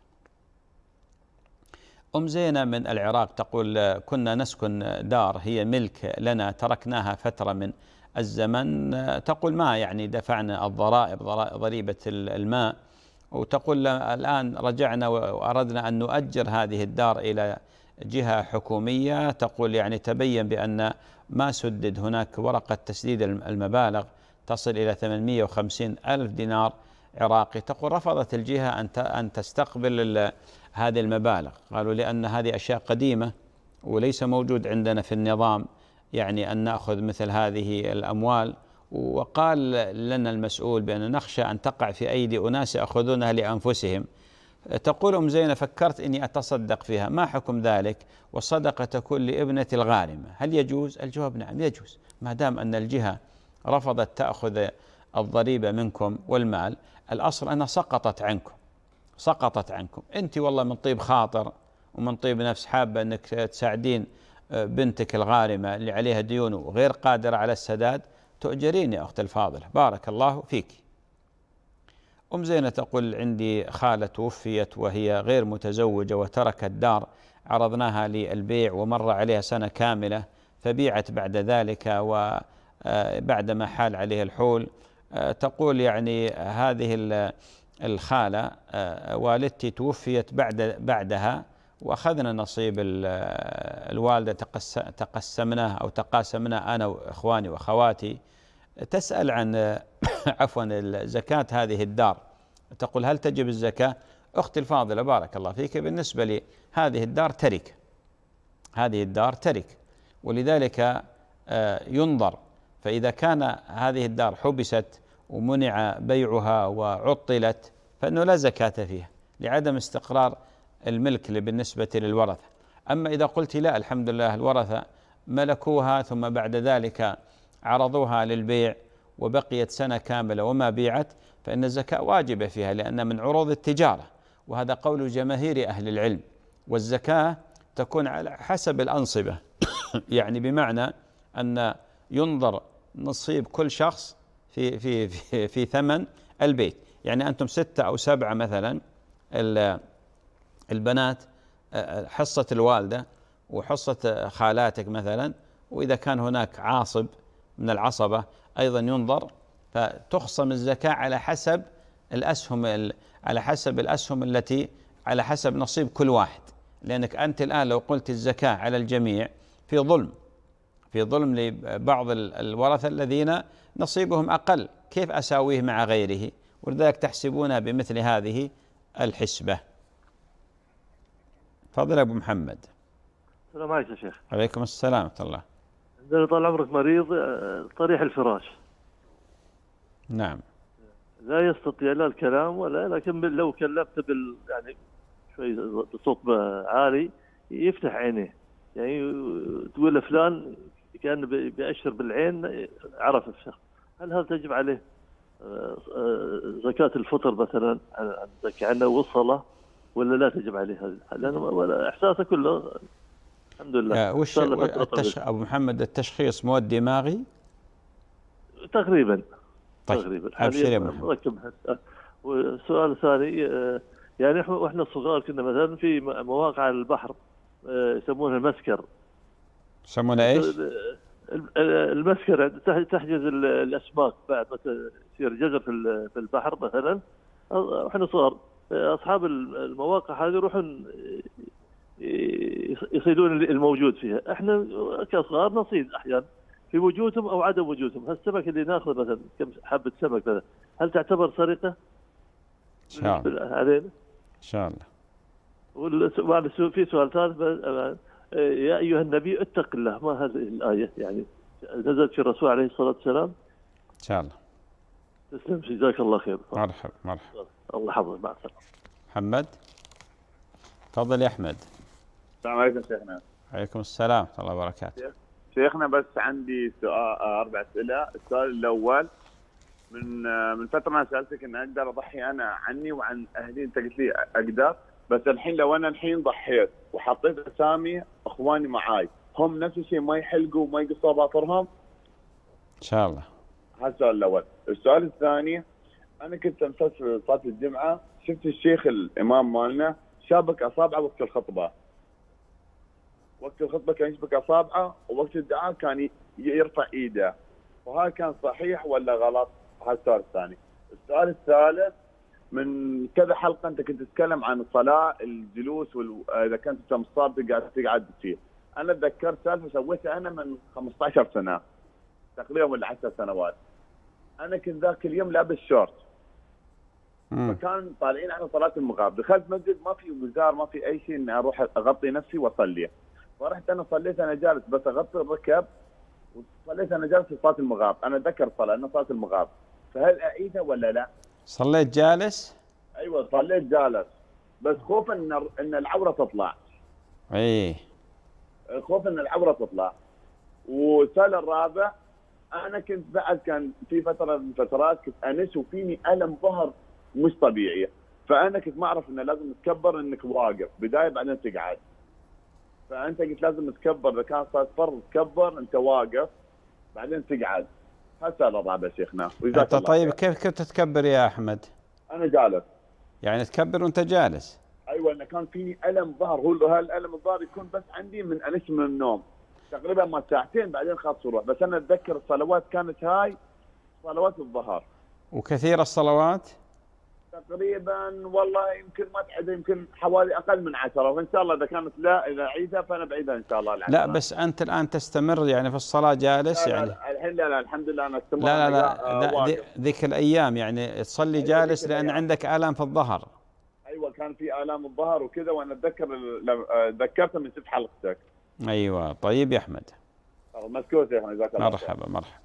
أم زينة من العراق تقول آه، كنا نسكن دار هي ملك لنا تركناها فترة من الزمن آه، تقول ما يعني دفعنا الضرائب ضريبة الماء وتقول الآن رجعنا وأردنا أن نؤجر هذه الدار إلى جهة حكومية تقول يعني تبين بأن ما سدد هناك ورقة تسديد المبالغ تصل إلى 850 ألف دينار عراقي تقول رفضت الجهة أن أن تستقبل هذه المبالغ قالوا لأن هذه أشياء قديمة وليس موجود عندنا في النظام يعني أن نأخذ مثل هذه الأموال وقال لنا المسؤول بأن نخشى أن تقع في أيدي أناس يأخذونها لأنفسهم تقول أم زينة فكرت إني أتصدق فيها ما حكم ذلك والصدقة تكون لابنة الغارمة هل يجوز؟ الجواب نعم يجوز ما دام أن الجهة رفضت تأخذ الضريبة منكم والمال الأصل أنها سقطت عنكم سقطت عنكم أنت والله من طيب خاطر ومن طيب نفس حابة أنك تساعدين آه، بنتك الغارمة اللي عليها ديون وغير قادرة على السداد تؤجرين يا أخت الفاضلة بارك الله فيك أم زينة تقول عندي خالة توفيت وهي غير متزوجة وتركت دار عرضناها للبيع ومر عليها سنة كاملة فبيعت بعد ذلك وبعدما آه، حال عليه الحول آه، تقول يعني هذه الخالة آه، آه، والدتي توفيت بعد بعدها وأخذنا نصيب آه، الوالدة تقسمناه أو تقاسمناه أنا وإخواني وأخواتي تسأل عن عفوا زكاة هذه الدار تقول هل تجب الزكاة أختي الفاضلة بارك الله فيك بالنسبة لي هذه الدار ترك هذه الدار ترك ولذلك ينظر فإذا كان هذه الدار حبست ومنع بيعها وعطلت فانه لا زكاة فيها لعدم استقرار الملك بالنسبة للورثة اما اذا قلت لا الحمد لله الورثة ملكوها ثم بعد ذلك عرضوها للبيع وبقيت سنة كاملة وما بيعت فإن الزكاة واجبة فيها لأن من عروض التجارة وهذا قول جماهير أهل العلم والزكاة تكون على حسب الأنصبة يعني بمعنى أن ينظر نصيب كل شخص في في في, في ثمن البيت يعني انتم ستة او سبعة مثلا البنات حصة الوالدة وحصة خالاتك مثلا وإذا كان هناك عاصب من العصبة أيضا ينظر فتخصم الزكاة على حسب الأسهم على حسب الأسهم التي على حسب نصيب كل واحد لأنك أنت الآن لو قلت الزكاة على الجميع في ظلم في ظلم لبعض الورثة الذين نصيبهم أقل كيف أساويه مع غيره ولذلك تحسبون بمثل هذه الحسبة فضل أبو محمد السلام عليكم يا شيخ عليكم السلام ورحمة الله عندنا طال عمرك مريض آه، طريح الفراش نعم لا يستطيع لا الكلام ولا لكن لو كلمت بال يعني شوي بصوت عالي يفتح عينيه يعني تقول فلان كان بيأشر بالعين عرف الشخص هل هذا تجب عليه آه، آه، زكاة الفطر مثلا كأنه زكاة والصلاة ولا لا تجب عليه هذه لأنه نعم. إحساسه كله الحمد لله وش التش... أبو محمد التشخيص مواد دماغي تقريبا طيب. تقريبا ابشر مركب ثاني آه، يعني احنا واحنا صغار كنا مثلا في مواقع البحر يسمونها المسكر يسمونها ايش؟ المسكرة تحجز الاسماك بعد ما تصير جزر في البحر مثلا احنا صغار اصحاب المواقع هذه يروحون يصيدون الموجود فيها، احنا كصغار نصيد احيانا في وجودهم او عدم وجودهم، هالسمك اللي ناخذه مثلا كم حبه سمك مثلا، هل تعتبر سرقه؟ ان شاء الله علينا؟ ان شاء الله. في سؤال ثالث يا أيها النبي اتق الله ما هذه الآية يعني نزلت في الرسول عليه الصلاة والسلام إن شاء الله تسلم جزاك الله خير مرحبا مرحبا الله يحفظك مع السلامة محمد تفضل يا أحمد السلام عليكم شيخنا عليكم السلام ورحمة الله وبركاته شيخنا بس عندي سؤال أربع أسئلة السؤال الأول من من فترة أنا سألتك إن أقدر أضحي أنا عني وعن أهلي أنت قلت لي أقدر بس الحين لو أنا الحين ضحيت وحطيت اسامي اخواني معاي هم نفس الشيء ما يحلقوا وما يقصوا باطرهم ان شاء الله هذا السؤال الاول السؤال الثاني انا كنت امس صلاه الجمعه شفت الشيخ الامام مالنا شابك اصابعه وقت الخطبه وقت الخطبه كان يشبك اصابعه ووقت الدعاء كان يرفع ايده وهذا كان صحيح ولا غلط؟ هذا السؤال الثاني. السؤال الثالث من كذا حلقه انت كنت تتكلم عن الصلاه الجلوس وال... اذا كنت انت مصاب تقعد تقعد تصير انا تذكرت سالفه سويتها انا من 15 سنه تقريبا ولا 10 سنوات انا كنت ذاك اليوم لابس شورت فكان طالعين على صلاه المغاب دخلت مسجد ما في وزار ما في اي شيء اني اروح اغطي نفسي واصلي فرحت انا صليت انا جالس بس اغطي الركب وصليت انا جالس في صلاه المغاب انا ذكر صلاه انا صلاه المغاب فهل اعيدها ولا لا؟ صليت جالس؟ ايوه صليت جالس بس خوف ان ان العوره تطلع. ايه خوف ان العوره تطلع. والسنه الرابع انا كنت بعد كان في فتره من الفترات كنت انس وفيني الم ظهر مش طبيعي فانا كنت ما اعرف انه لازم تكبر انك واقف بدايه بعدين تقعد. فانت قلت لازم تكبر اذا كان صار فرض تكبر انت واقف بعدين تقعد هسه الرابعه شيخنا انت طيب كيف كنت تكبر يا احمد؟ انا جالس يعني تكبر وانت جالس ايوه انا كان فيني الم ظهر هو هالالم الظهر يكون بس عندي من انش من النوم تقريبا ما ساعتين بعدين خلاص روح بس انا اتذكر الصلوات كانت هاي صلوات الظهر وكثير الصلوات؟ تقريبا والله يمكن ما تعدى يمكن حوالي اقل من 10 وان شاء الله اذا كانت لا اذا عيدها فانا بعيدها ان شاء الله العشرة. لا بس انت الان تستمر يعني في الصلاه جالس لا يعني لا الحين لا لا الحمد لله انا استمر لا لا لا, لا ذيك الايام يعني تصلي أيوة، جالس لان عندك الام في الظهر ايوه كان في الام الظهر وكذا وانا اتذكر تذكرت من شفت حلقتك ايوه طيب يا احمد أه، مسكوت يا جزاك الله مرحبا مرحبا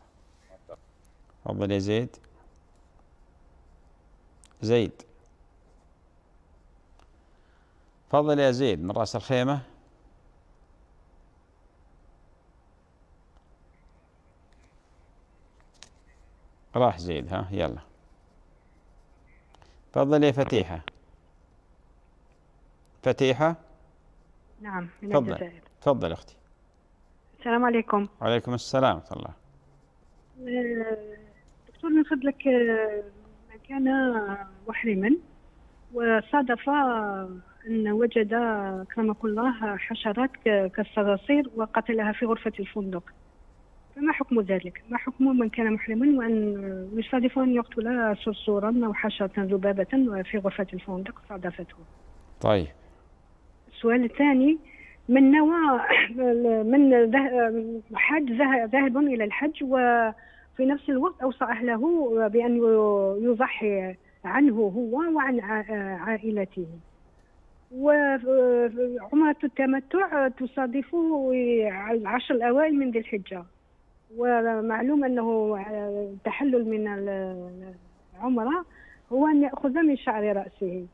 تفضل يا زيد زيد تفضل يا زيد من راس الخيمه راح زيد ها يلا تفضل يا فتيحة فتيحة نعم من تفضل الجزائر تفضل أختي السلام عليكم وعليكم السلام ورحمة الله أه، دكتور من فضلك آه، كان محرما وصادف أن وجد أكرمك الله حشرات كالصراصير وقتلها في غرفة الفندق فما حكم ذلك؟ ما حكم من كان محرما وأن يصادف أن يقتل صرصورا أو حشرة ذبابة في غرفة الفندق صادفته طيب السؤال الثاني من نوى من ذهب ذهب الى الحج و في نفس الوقت أوصى أهله بأن يضحي عنه هو وعن عائلته وعمرة التمتع تصادف العشر الأوائل من ذي الحجة ومعلوم أنه التحلل من العمرة هو أن يأخذ من شعر رأسه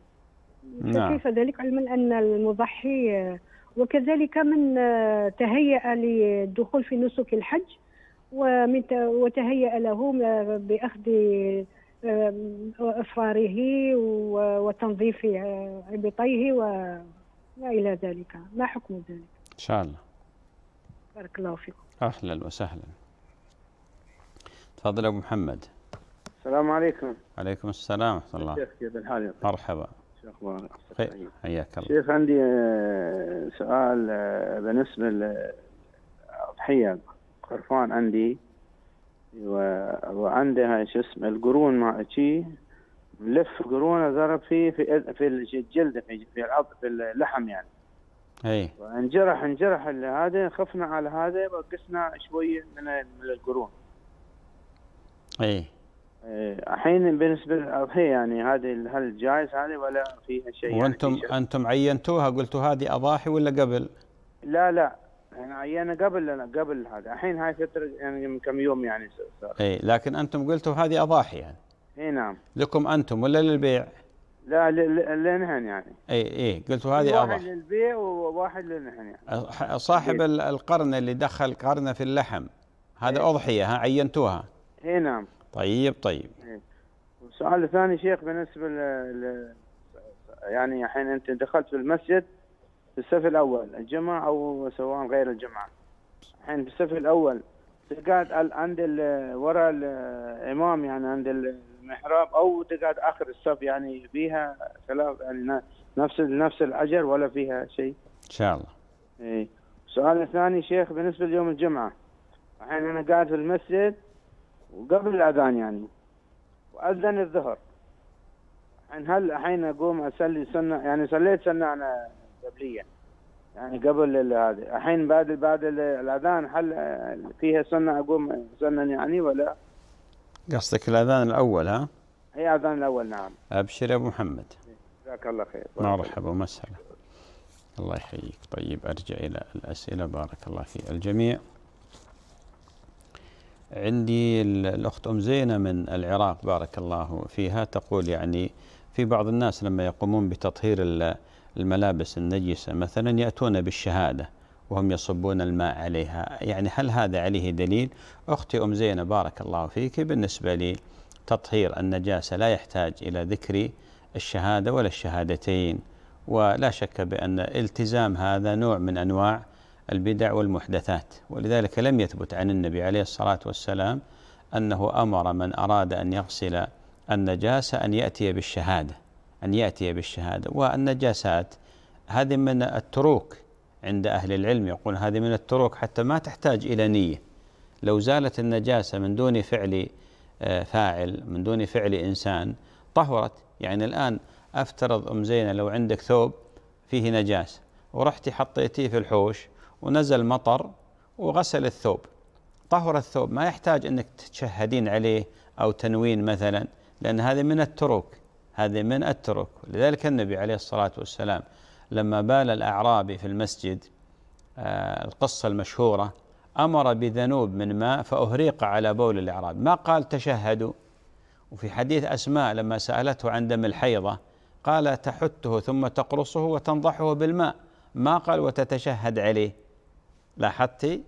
نعم. كيف ذلك علما أن المضحي وكذلك من تهيأ للدخول في نسك الحج ومن وتهيأ له آه، بأخذ أفراره آه، وتنظيف آه، عبطيه وما إلى ذلك ما حكم ذلك إن شاء الله بارك الله فيكم أهلا وسهلا تفضل أبو محمد السلام عليكم عليكم السلام ورحمة الله كيف كيف الحال طيب؟ مرحبا شو أخبارك حياك الله شيخ عندي سؤال بالنسبة للأضحية قرفان عندي وعندها شو اسمه القرون مع شيء ملف قرونه ضرب فيه في في الجلد في في في اللحم يعني اي وانجرح انجرح هذا خفنا على هذا وقسنا شويه من من القرون اي إيه، الحين بالنسبه للاضحيه يعني هذه هل جايز هذه ولا فيها شيء يعني؟ وانتم يعني انتم عينتوها قلتوا هذه اضاحي ولا قبل؟ لا لا يعني عينا قبل قبل هذا الحين هاي فتره يعني من كم يوم يعني صار اي لكن انتم قلتوا هذه اضاحي يعني اي نعم لكم انتم ولا للبيع؟ لا لنحن يعني اي اي قلتوا هذه اضاحي واحد للبيع وواحد لنحن يعني صاحب القرن اللي دخل قرنه في اللحم هذا إيه؟ اضحيه ها عينتوها اي نعم طيب طيب إيه. والسؤال الثاني شيخ بالنسبه ل يعني الحين انت دخلت في المسجد في الصف الأول الجمعة أو سواء غير الجمعة الحين في الصف الأول تقعد عند وراء الإمام يعني عند المحراب أو تقعد آخر الصف يعني فيها خلاف يعني نفس نفس الأجر ولا فيها شيء إن شاء الله اي السؤال الثاني شيخ بالنسبة ليوم الجمعة الحين أنا قاعد في المسجد وقبل الأذان يعني وأذن الظهر الحين هل الحين أقوم أصلي سنة يعني صليت سنة أنا قبليه يعني قبل هذا الحين بعد بعد الاذان هل فيها سنه اقوم سنه يعني ولا قصدك الاذان الاول ها؟ هي اذان الاول نعم ابشر يا ابو محمد جزاك الله خير مرحبا نعم، ومسهلا الله يحييك طيب ارجع الى الاسئله بارك الله في الجميع عندي الاخت ام زينه من العراق بارك الله فيها تقول يعني في بعض الناس لما يقومون بتطهير الملابس النجسة مثلا يأتون بالشهادة وهم يصبون الماء عليها يعني هل هذا عليه دليل أختي أم زينة بارك الله فيك بالنسبة لي تطهير النجاسة لا يحتاج إلى ذكر الشهادة ولا الشهادتين ولا شك بأن التزام هذا نوع من أنواع البدع والمحدثات ولذلك لم يثبت عن النبي عليه الصلاة والسلام أنه أمر من أراد أن يغسل النجاسة أن يأتي بالشهادة أن يأتي بالشهادة والنجاسات هذه من التروك عند أهل العلم يقول هذه من التروك حتى ما تحتاج إلى نية لو زالت النجاسة من دون فعل آه، فاعل من دون فعل إنسان طهرت يعني الآن أفترض أم زينة لو عندك ثوب فيه نجاسة ورحتي حطيتيه في الحوش ونزل مطر وغسل الثوب طهر الثوب ما يحتاج أنك تشهدين عليه أو تنوين مثلا لأن هذه من التروك هذه من الترك لذلك النبي عليه الصلاة والسلام لما بال الأعرابي في المسجد آه، القصة المشهورة أمر بذنوب من ماء فأهريق على بول الأعراب ما قال تشهدوا وفي حديث أسماء لما سألته عن دم الحيضة قال تحته ثم تقرصه وتنضحه بالماء ما قال وتتشهد عليه لاحظت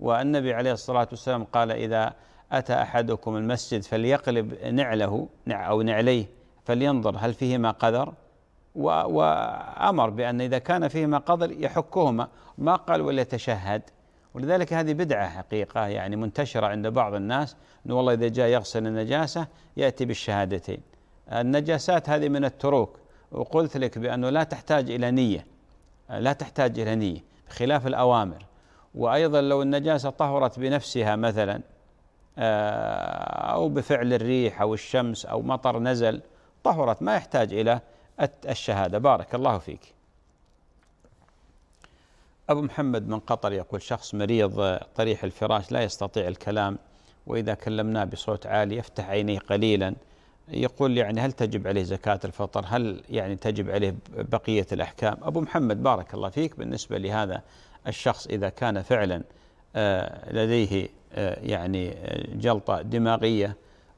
والنبي عليه الصلاة والسلام قال إذا أتى أحدكم المسجد فليقلب نعله أو نعليه فلينظر هل فيهما قدر وأمر بأن إذا كان فيهما قدر يحكهما ما قال وليتشهد ولذلك هذه بدعة حقيقة يعني منتشرة عند بعض الناس أنه والله إذا جاء يغسل النجاسة يأتي بالشهادتين النجاسات هذه من التروك وقلت لك بأنه لا تحتاج إلى نية لا تحتاج إلى نية بخلاف الأوامر وأيضا لو النجاسة طهرت بنفسها مثلا آه، أو بفعل الريح أو الشمس أو مطر نزل طهرت ما يحتاج إلى الشهادة بارك الله فيك أبو محمد من قطر يقول شخص مريض طريح الفراش لا يستطيع الكلام وإذا كلمناه بصوت عالي يفتح عينيه قليلا يقول يعني هل تجب عليه زكاة الفطر هل يعني تجب عليه بقية الأحكام أبو محمد بارك الله فيك بالنسبة لهذا الشخص إذا كان فعلا آه، لديه آه، يعني آه، جلطة دماغية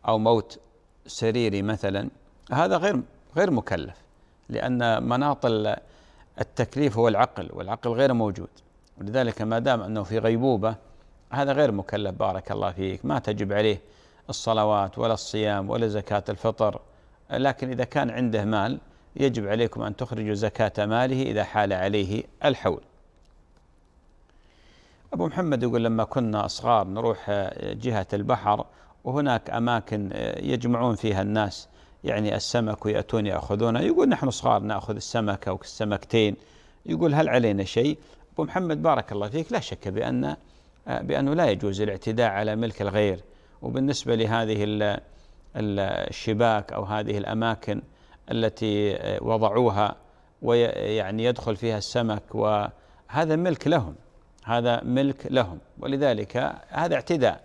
أو موت سريري مثلا هذا غير غير مكلف لأن مناط التكليف هو العقل والعقل غير موجود ولذلك ما دام أنه في غيبوبة هذا غير مكلف بارك الله فيك ما تجب عليه الصلوات ولا الصيام ولا زكاة الفطر لكن إذا كان عنده مال يجب عليكم أن تخرجوا زكاة ماله إذا حال عليه الحول أبو محمد يقول لما كنا صغار نروح جهة البحر وهناك أماكن يجمعون فيها الناس يعني السمك ويأتون يأخذونه يقول نحن صغار نأخذ السمكة أو السمكتين يقول هل علينا شيء أبو محمد بارك الله فيك لا شك بأن بأنه لا يجوز الاعتداء على ملك الغير وبالنسبة لهذه الشباك أو هذه الأماكن التي وضعوها ويعني يدخل فيها السمك وهذا ملك لهم هذا ملك لهم ولذلك هذا اعتداء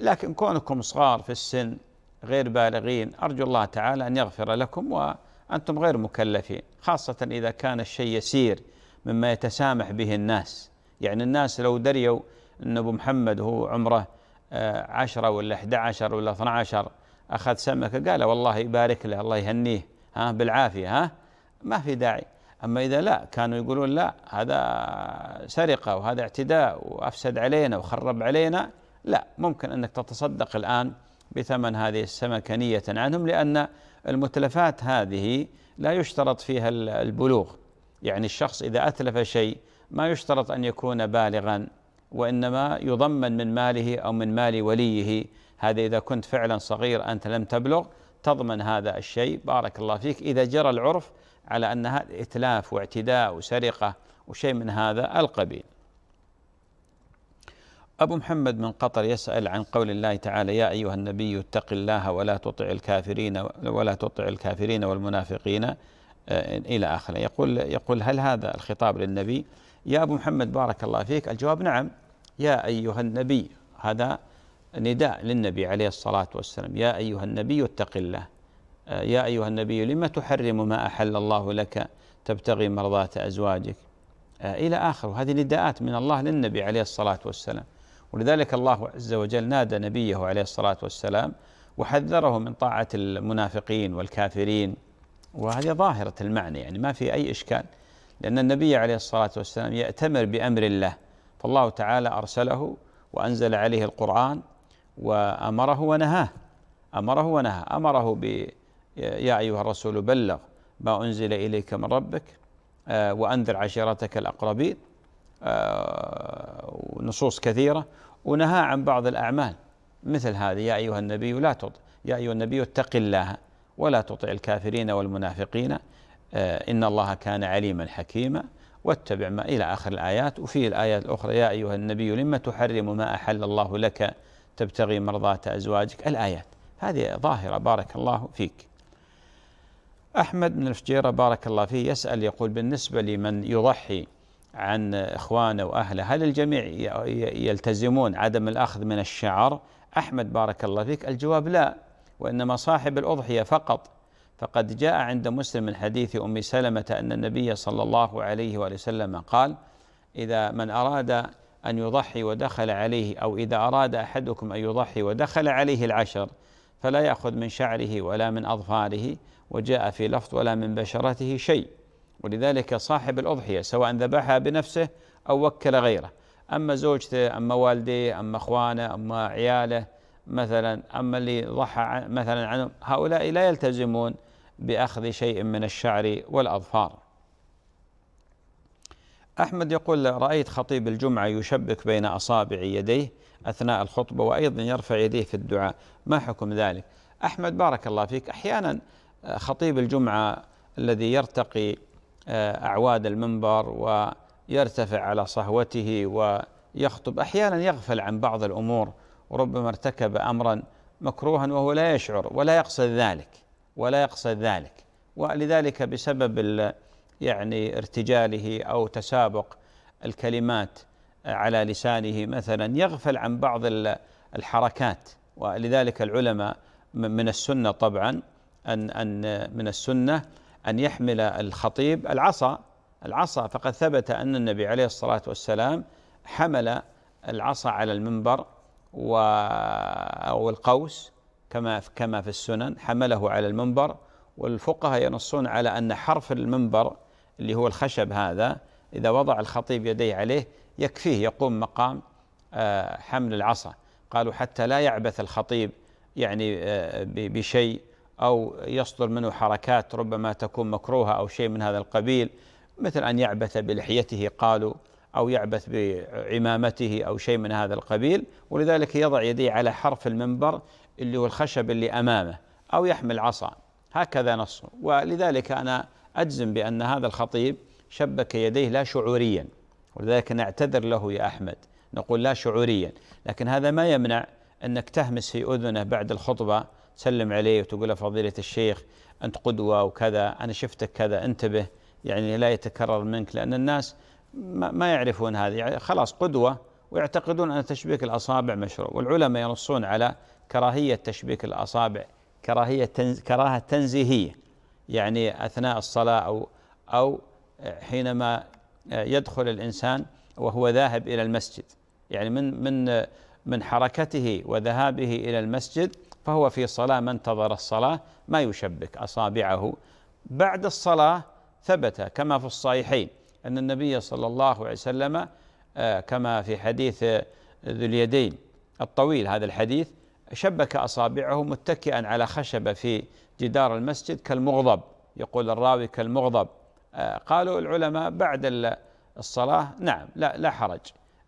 لكن كونكم صغار في السن غير بالغين أرجو الله تعالى أن يغفر لكم وأنتم غير مكلفين خاصة إذا كان الشيء يسير مما يتسامح به الناس يعني الناس لو دريوا أن أبو محمد هو عمره آه، عشرة ولا 11 ولا 12 أخذ سمكة قال والله يبارك له الله يهنيه ها بالعافية ها ما في داعي أما إذا لا كانوا يقولون لا هذا سرقة وهذا اعتداء وأفسد علينا وخرب علينا لا ممكن أنك تتصدق الآن بثمن هذه السمكة نية عنهم لأن المتلفات هذه لا يشترط فيها البلوغ يعني الشخص إذا أتلف شيء ما يشترط أن يكون بالغا وإنما يضمن من ماله أو من مال وليه هذا إذا كنت فعلا صغير أنت لم تبلغ تضمن هذا الشيء بارك الله فيك إذا جرى العرف على أنها إتلاف واعتداء وسرقة وشيء من هذا القبيل أبو محمد من قطر يسأل عن قول الله تعالى يا أيها النبي اتق الله ولا تطع الكافرين ولا تطع الكافرين والمنافقين آه، إلى آخره يقول يقول هل هذا الخطاب للنبي يا أبو محمد بارك الله فيك الجواب نعم يا أيها النبي هذا نداء للنبي عليه الصلاة والسلام يا أيها النبي اتق الله آه، يا أيها النبي لما تحرم ما أحل الله لك تبتغي مرضات أزواجك آه، إلى آخره هذه نداءات من الله للنبي عليه الصلاة والسلام ولذلك الله عز وجل نادى نبيه عليه الصلاة والسلام وحذره من طاعة المنافقين والكافرين وهذه ظاهرة المعنى يعني ما في أي إشكال لأن النبي عليه الصلاة والسلام يأتمر بأمر الله فالله تعالى أرسله وأنزل عليه القرآن وأمره ونهاه أمره ونهاه أمره ب يا أيها الرسول بلغ ما أنزل إليك من ربك آه، وأنذر عشيرتك الأقربين آه، ونصوص كثيرة ونهى عن بعض الأعمال مثل هذه يا أيها النبي لا تطع يا أيها النبي اتق الله ولا تطع الكافرين والمنافقين آه، إن الله كان عليما حكيما واتبع ما إلى آخر الآيات وفي الآيات الأخرى يا أيها النبي لما تحرم ما أحل الله لك تبتغي مرضات أزواجك الآيات هذه ظاهرة بارك الله فيك أحمد بن الفجيرة بارك الله فيه يسأل يقول بالنسبة لمن يضحي عن إخوانه وأهله هل الجميع يلتزمون عدم الأخذ من الشعر أحمد بارك الله فيك الجواب لا وإنما صاحب الأضحية فقط فقد جاء عند مسلم من حديث أم سلمة أن النبي صلى الله عليه وآله وسلم قال إذا من أراد أن يضحي ودخل عليه أو إذا أراد أحدكم أن يضحي ودخل عليه العشر فلا يأخذ من شعره ولا من أظفاره وجاء في لفظ ولا من بشرته شيء ولذلك صاحب الأضحية سواء ذبحها بنفسه أو وكل غيره أما زوجته أما والديه أما أخوانه أما عياله مثلا أما اللي ضحى مثلا عنهم هؤلاء لا يلتزمون بأخذ شيء من الشعر والأظفار أحمد يقول رأيت خطيب الجمعة يشبك بين أصابع يديه أثناء الخطبة وأيضا يرفع يديه في الدعاء ما حكم ذلك أحمد بارك الله فيك أحيانا آه، خطيب الجمعة الذي يرتقي آه، أعواد المنبر ويرتفع على صهوته ويخطب أحيانا يغفل عن بعض الأمور وربما ارتكب أمرا مكروها وهو لا يشعر ولا يقصد ذلك ولا يقصد ذلك ولذلك بسبب يعني ارتجاله أو تسابق الكلمات على لسانه مثلا يغفل عن بعض الحركات ولذلك العلماء من السنة طبعا أن أن من السنة أن يحمل الخطيب العصا العصا فقد ثبت أن النبي عليه الصلاة والسلام حمل العصا على المنبر و أو القوس كما كما في السنن حمله على المنبر والفقهاء ينصون على أن حرف المنبر اللي هو الخشب هذا إذا وضع الخطيب يديه عليه يكفيه يقوم مقام آه، حمل العصا قالوا حتى لا يعبث الخطيب يعني آه، بشيء أو يصدر منه حركات ربما تكون مكروهة أو شيء من هذا القبيل مثل أن يعبث بلحيته قالوا أو يعبث بعمامته أو شيء من هذا القبيل ولذلك يضع يديه على حرف المنبر اللي هو الخشب اللي أمامه أو يحمل عصا هكذا نصه ولذلك أنا أجزم بأن هذا الخطيب شبك يديه لا شعوريا ولذلك نعتذر له يا أحمد نقول لا شعوريا لكن هذا ما يمنع أنك تهمس في أذنه بعد الخطبة تسلم عليه وتقول له فضيلة الشيخ أنت قدوة وكذا أنا شفتك كذا انتبه يعني لا يتكرر منك لأن الناس ما يعرفون هذا يعني خلاص قدوة ويعتقدون أن تشبيك الأصابع مشروع والعلماء ينصون على كراهية تشبيك الأصابع كراهية تنز كراهة تنزيهية يعني أثناء الصلاة أو أو حينما يدخل الإنسان وهو ذاهب إلى المسجد يعني من من من حركته وذهابه إلى المسجد فهو في صلاة ما انتظر الصلاة ما يشبك أصابعه بعد الصلاة ثبت كما في الصحيحين أن النبي صلى الله عليه وسلم آه، كما في حديث ذو اليدين الطويل هذا الحديث شبك أصابعه متكئا على خشبة في جدار المسجد كالمغضب يقول الراوي كالمغضب آه، قالوا العلماء بعد الصلاة نعم لا لا حرج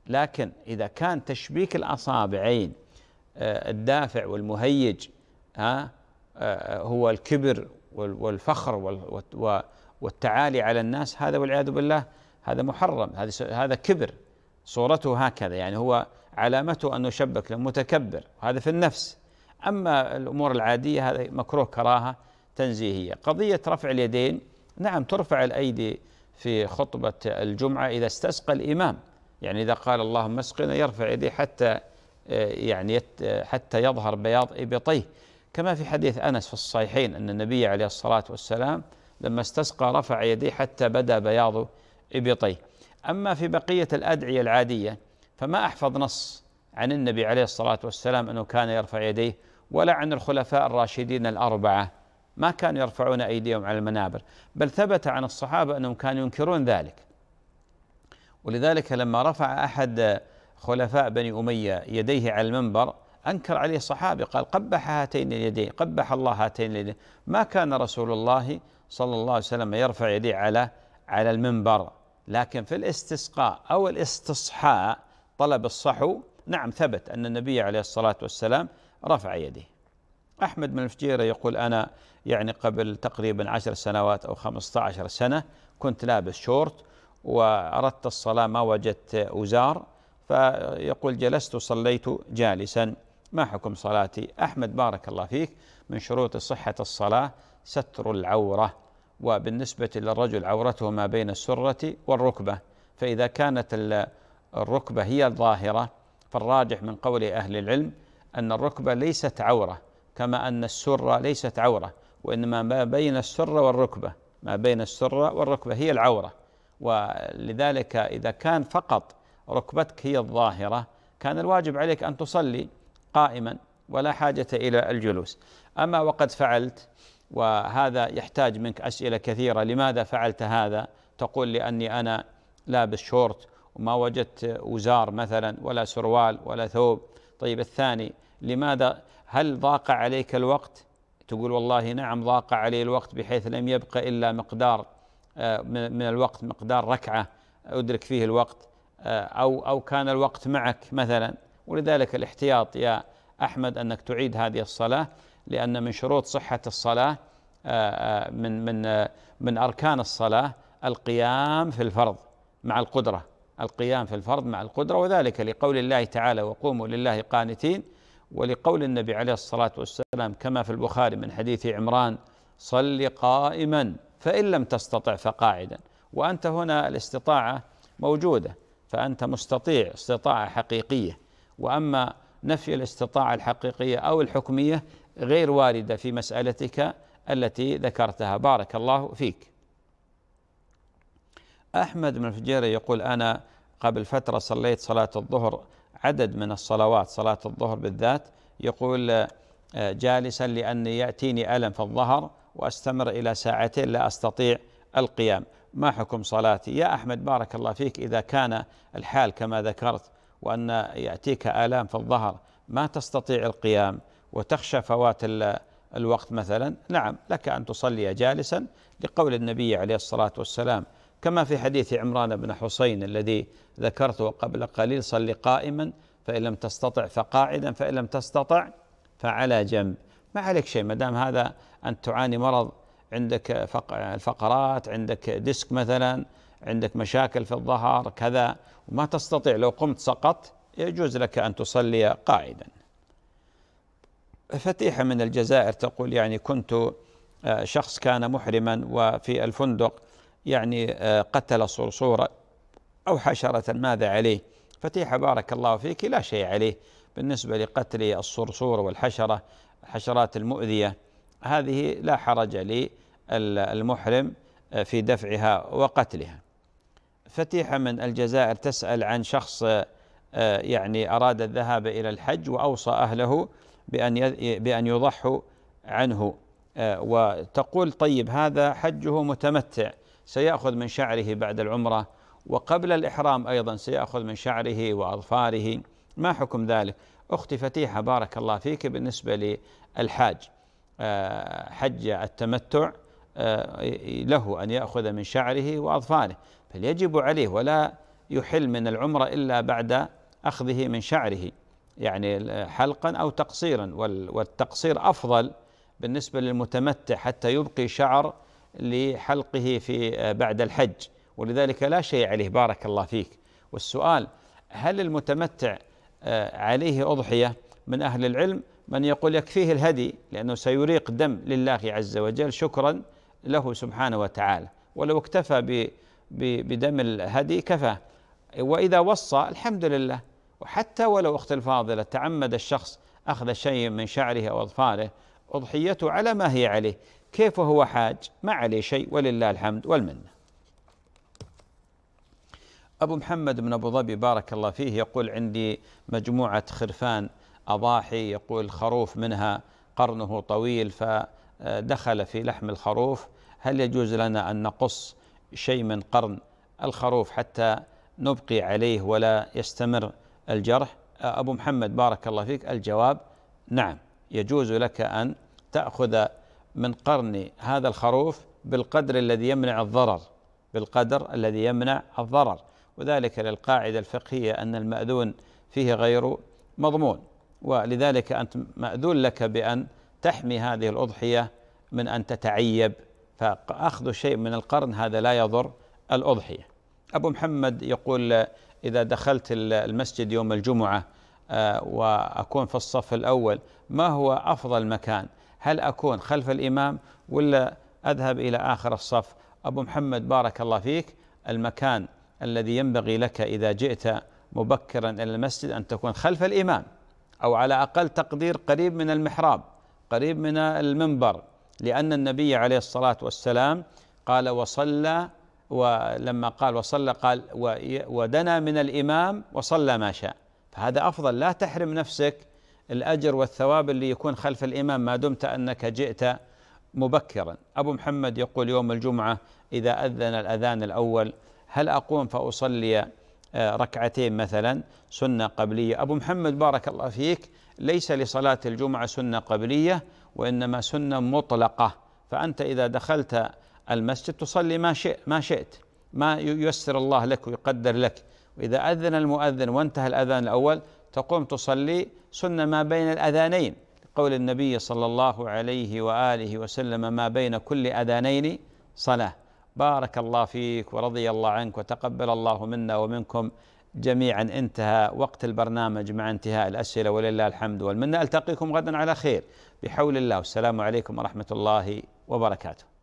لكن إذا كان تشبيك الأصابعين آه، الدافع والمهيج ها آه، هو الكبر والفخر والتعالي على الناس هذا والعياذ بالله هذا محرم هذا هذا كبر صورته هكذا يعني هو علامته انه شبك متكبر هذا في النفس اما الامور العاديه هذا مكروه كراهه تنزيهيه قضيه رفع اليدين نعم ترفع الايدي في خطبه الجمعه اذا استسقى الامام يعني اذا قال اللهم اسقنا يرفع يديه حتى آه، يعني آه، حتى يظهر بياض إبطيه كما في حديث أنس في الصحيحين أن النبي عليه الصلاة والسلام لما استسقى رفع يديه حتى بدا بياض إبطيه أما في بقية الأدعية العادية فما أحفظ نص عن النبي عليه الصلاة والسلام أنه كان يرفع يديه ولا عن الخلفاء الراشدين الأربعة ما كانوا يرفعون أيديهم على المنابر بل ثبت عن الصحابة أنهم كانوا ينكرون ذلك ولذلك لما رفع أحد خلفاء بني أمية يديه على المنبر أنكر عليه الصحابة قال قبح هاتين اليدين قبح الله هاتين اليدين ما كان رسول الله صلى الله عليه وسلم يرفع يديه على على المنبر لكن في الاستسقاء أو الاستصحاء طلب الصحو نعم ثبت أن النبي عليه الصلاة والسلام رفع يديه أحمد من الفجيرة يقول أنا يعني قبل تقريبا عشر سنوات أو خمسة عشر سنة كنت لابس شورت وأردت الصلاة ما وجدت أزار فيقول جلست صليت جالسا ما حكم صلاتي أحمد بارك الله فيك من شروط صحة الصلاة ستر العورة وبالنسبة للرجل عورته ما بين السرة والركبة فإذا كانت الركبة هي الظاهرة فالراجح من قول أهل العلم أن الركبة ليست عورة كما أن السرة ليست عورة وإنما ما بين السرة والركبة ما بين السرة والركبة هي العورة ولذلك إذا كان فقط ركبتك هي الظاهرة كان الواجب عليك أن تصلي قائما ولا حاجة إلى الجلوس أما وقد فعلت وهذا يحتاج منك أسئلة كثيرة لماذا فعلت هذا تقول لأني أنا لابس شورت وما وجدت وزار مثلا ولا سروال ولا ثوب طيب الثاني لماذا هل ضاق عليك الوقت تقول والله نعم ضاق علي الوقت بحيث لم يبق إلا مقدار آه، من الوقت مقدار ركعة أدرك فيه الوقت آه، أو أو كان الوقت معك مثلا ولذلك الاحتياط يا أحمد أنك تعيد هذه الصلاة لأن من شروط صحة الصلاة آه، آه، من من من أركان الصلاة القيام في الفرض مع القدرة القيام في الفرض مع القدرة وذلك لقول الله تعالى وقوموا لله قانتين ولقول النبي عليه الصلاة والسلام كما في البخاري من حديث عمران صل قائما فإن لم تستطع فقاعدا وأنت هنا الاستطاعة موجودة فأنت مستطيع استطاعة حقيقية وأما نفي الاستطاعة الحقيقية أو الحكمية غير واردة في مسألتك التي ذكرتها بارك الله فيك أحمد بن الفجيري يقول أنا قبل فترة صليت صلاة الظهر عدد من الصلوات صلاة الظهر بالذات يقول آه، جالسا لأني يأتيني ألم في الظهر وأستمر إلى ساعتين لا أستطيع القيام ما حكم صلاتي يا أحمد بارك الله فيك إذا كان الحال كما ذكرت وأن يأتيك آلام في الظهر ما تستطيع القيام وتخشى فوات الوقت مثلا نعم لك أن تصلي جالسا لقول النبي عليه الصلاة والسلام كما في حديث عمران بن حسين الذي ذكرته قبل قليل صلي قائما فإن لم تستطع فقاعدا فإن لم تستطع فعلى جنب ما عليك شيء ما دام هذا أن تعاني مرض عندك فقرات عندك ديسك مثلا عندك مشاكل في الظهر كذا وما تستطيع لو قمت سقط يجوز لك أن تصلي قاعدا فتيحة من الجزائر تقول يعني كنت آه، شخص كان محرما وفي الفندق يعني آه، قتل صرصورا أو حشرة ماذا عليه فتيحة بارك الله فيك لا شيء عليه بالنسبة لقتل الصرصور والحشرة الحشرات المؤذية هذه لا حرج للمحرم آه، في دفعها وقتلها فتيحة من الجزائر تسأل عن شخص آه، يعني أراد الذهاب إلى الحج وأوصى أهله بأن بأن يضحوا عنه آه، وتقول طيب هذا حجه متمتع سيأخذ من شعره بعد العمرة وقبل الإحرام أيضا سيأخذ من شعره وأظفاره ما حكم ذلك أختي فتيحة بارك الله فيك بالنسبة للحاج آه، حج التمتع آه، له أن يأخذ من شعره وأظفاره فليجب عليه ولا يحل من العمرة إلا بعد أخذه من شعره يعني حلقا أو تقصيرا والتقصير أفضل بالنسبة للمتمتع حتى يبقي شعر لحلقه في آه، بعد الحج ولذلك لا شيء عليه بارك الله فيك والسؤال هل المتمتع عليه أضحية من أهل العلم من يقول يكفيه الهدي لأنه سيريق دم لله عز وجل شكرا له سبحانه وتعالى ولو اكتفى بدم الهدي كفاه وإذا وصى الحمد لله وحتى ولو أخت الفاضلة تعمد الشخص أخذ شيء من شعره أو أظفاره أضحيته على ما هي عليه كيف هو حاج ما عليه شيء ولله الحمد والمنة أبو محمد من أبو ظبي بارك الله فيه يقول عندي مجموعة خرفان أضاحي يقول الخروف منها قرنه طويل فدخل في لحم الخروف هل يجوز لنا أن نقص شيء من قرن الخروف حتى نبقي عليه ولا يستمر الجرح أبو محمد بارك الله فيك الجواب نعم يجوز لك أن تأخذ من قرن هذا الخروف بالقدر الذي يمنع الضرر بالقدر الذي يمنع الضرر وذلك للقاعدة الفقهية أن المأذون فيه غير مضمون ولذلك أنت مأذون لك بأن تحمي هذه الأضحية من أن تتعيب فأخذ شيء من القرن هذا لا يضر الأضحية أبو محمد يقول إذا دخلت المسجد يوم الجمعة آه، وأكون في الصف الأول ما هو أفضل مكان هل أكون خلف الإمام ولا أذهب إلى آخر الصف أبو محمد بارك الله فيك المكان الذي ينبغي لك إذا جئت مبكرا إلى المسجد أن تكون خلف الإمام أو على أقل تقدير قريب من المحراب قريب من المنبر لأن النبي عليه الصلاة والسلام قال وصلى ولما قال وصلى قال ودنا من الإمام وصلى ما شاء فهذا أفضل لا تحرم نفسك الأجر والثواب اللي يكون خلف الإمام ما دمت أنك جئت مبكرا أبو محمد يقول يوم الجمعة إذا أذن الأذان الأول هل أقوم فأصلي آه، ركعتين مثلا سنة قبلية أبو محمد بارك الله فيك ليس لصلاة الجمعة سنة قبلية وإنما سنة مطلقة فأنت إذا دخلت المسجد تصلي ما شئت ما شئت ما ييسر الله لك ويقدر لك وإذا أذن المؤذن وانتهى الأذان الأول تقوم تصلي سنة ما بين الأذانين قول النبي صلى الله عليه وآله وسلم ما بين كل أذانين صلاة بارك الله فيك ورضي الله عنك وتقبل الله منا ومنكم جميعا انتهى وقت البرنامج مع انتهاء الأسئلة ولله الحمد والمنة ألتقيكم غدا على خير بحول الله والسلام عليكم ورحمة الله وبركاته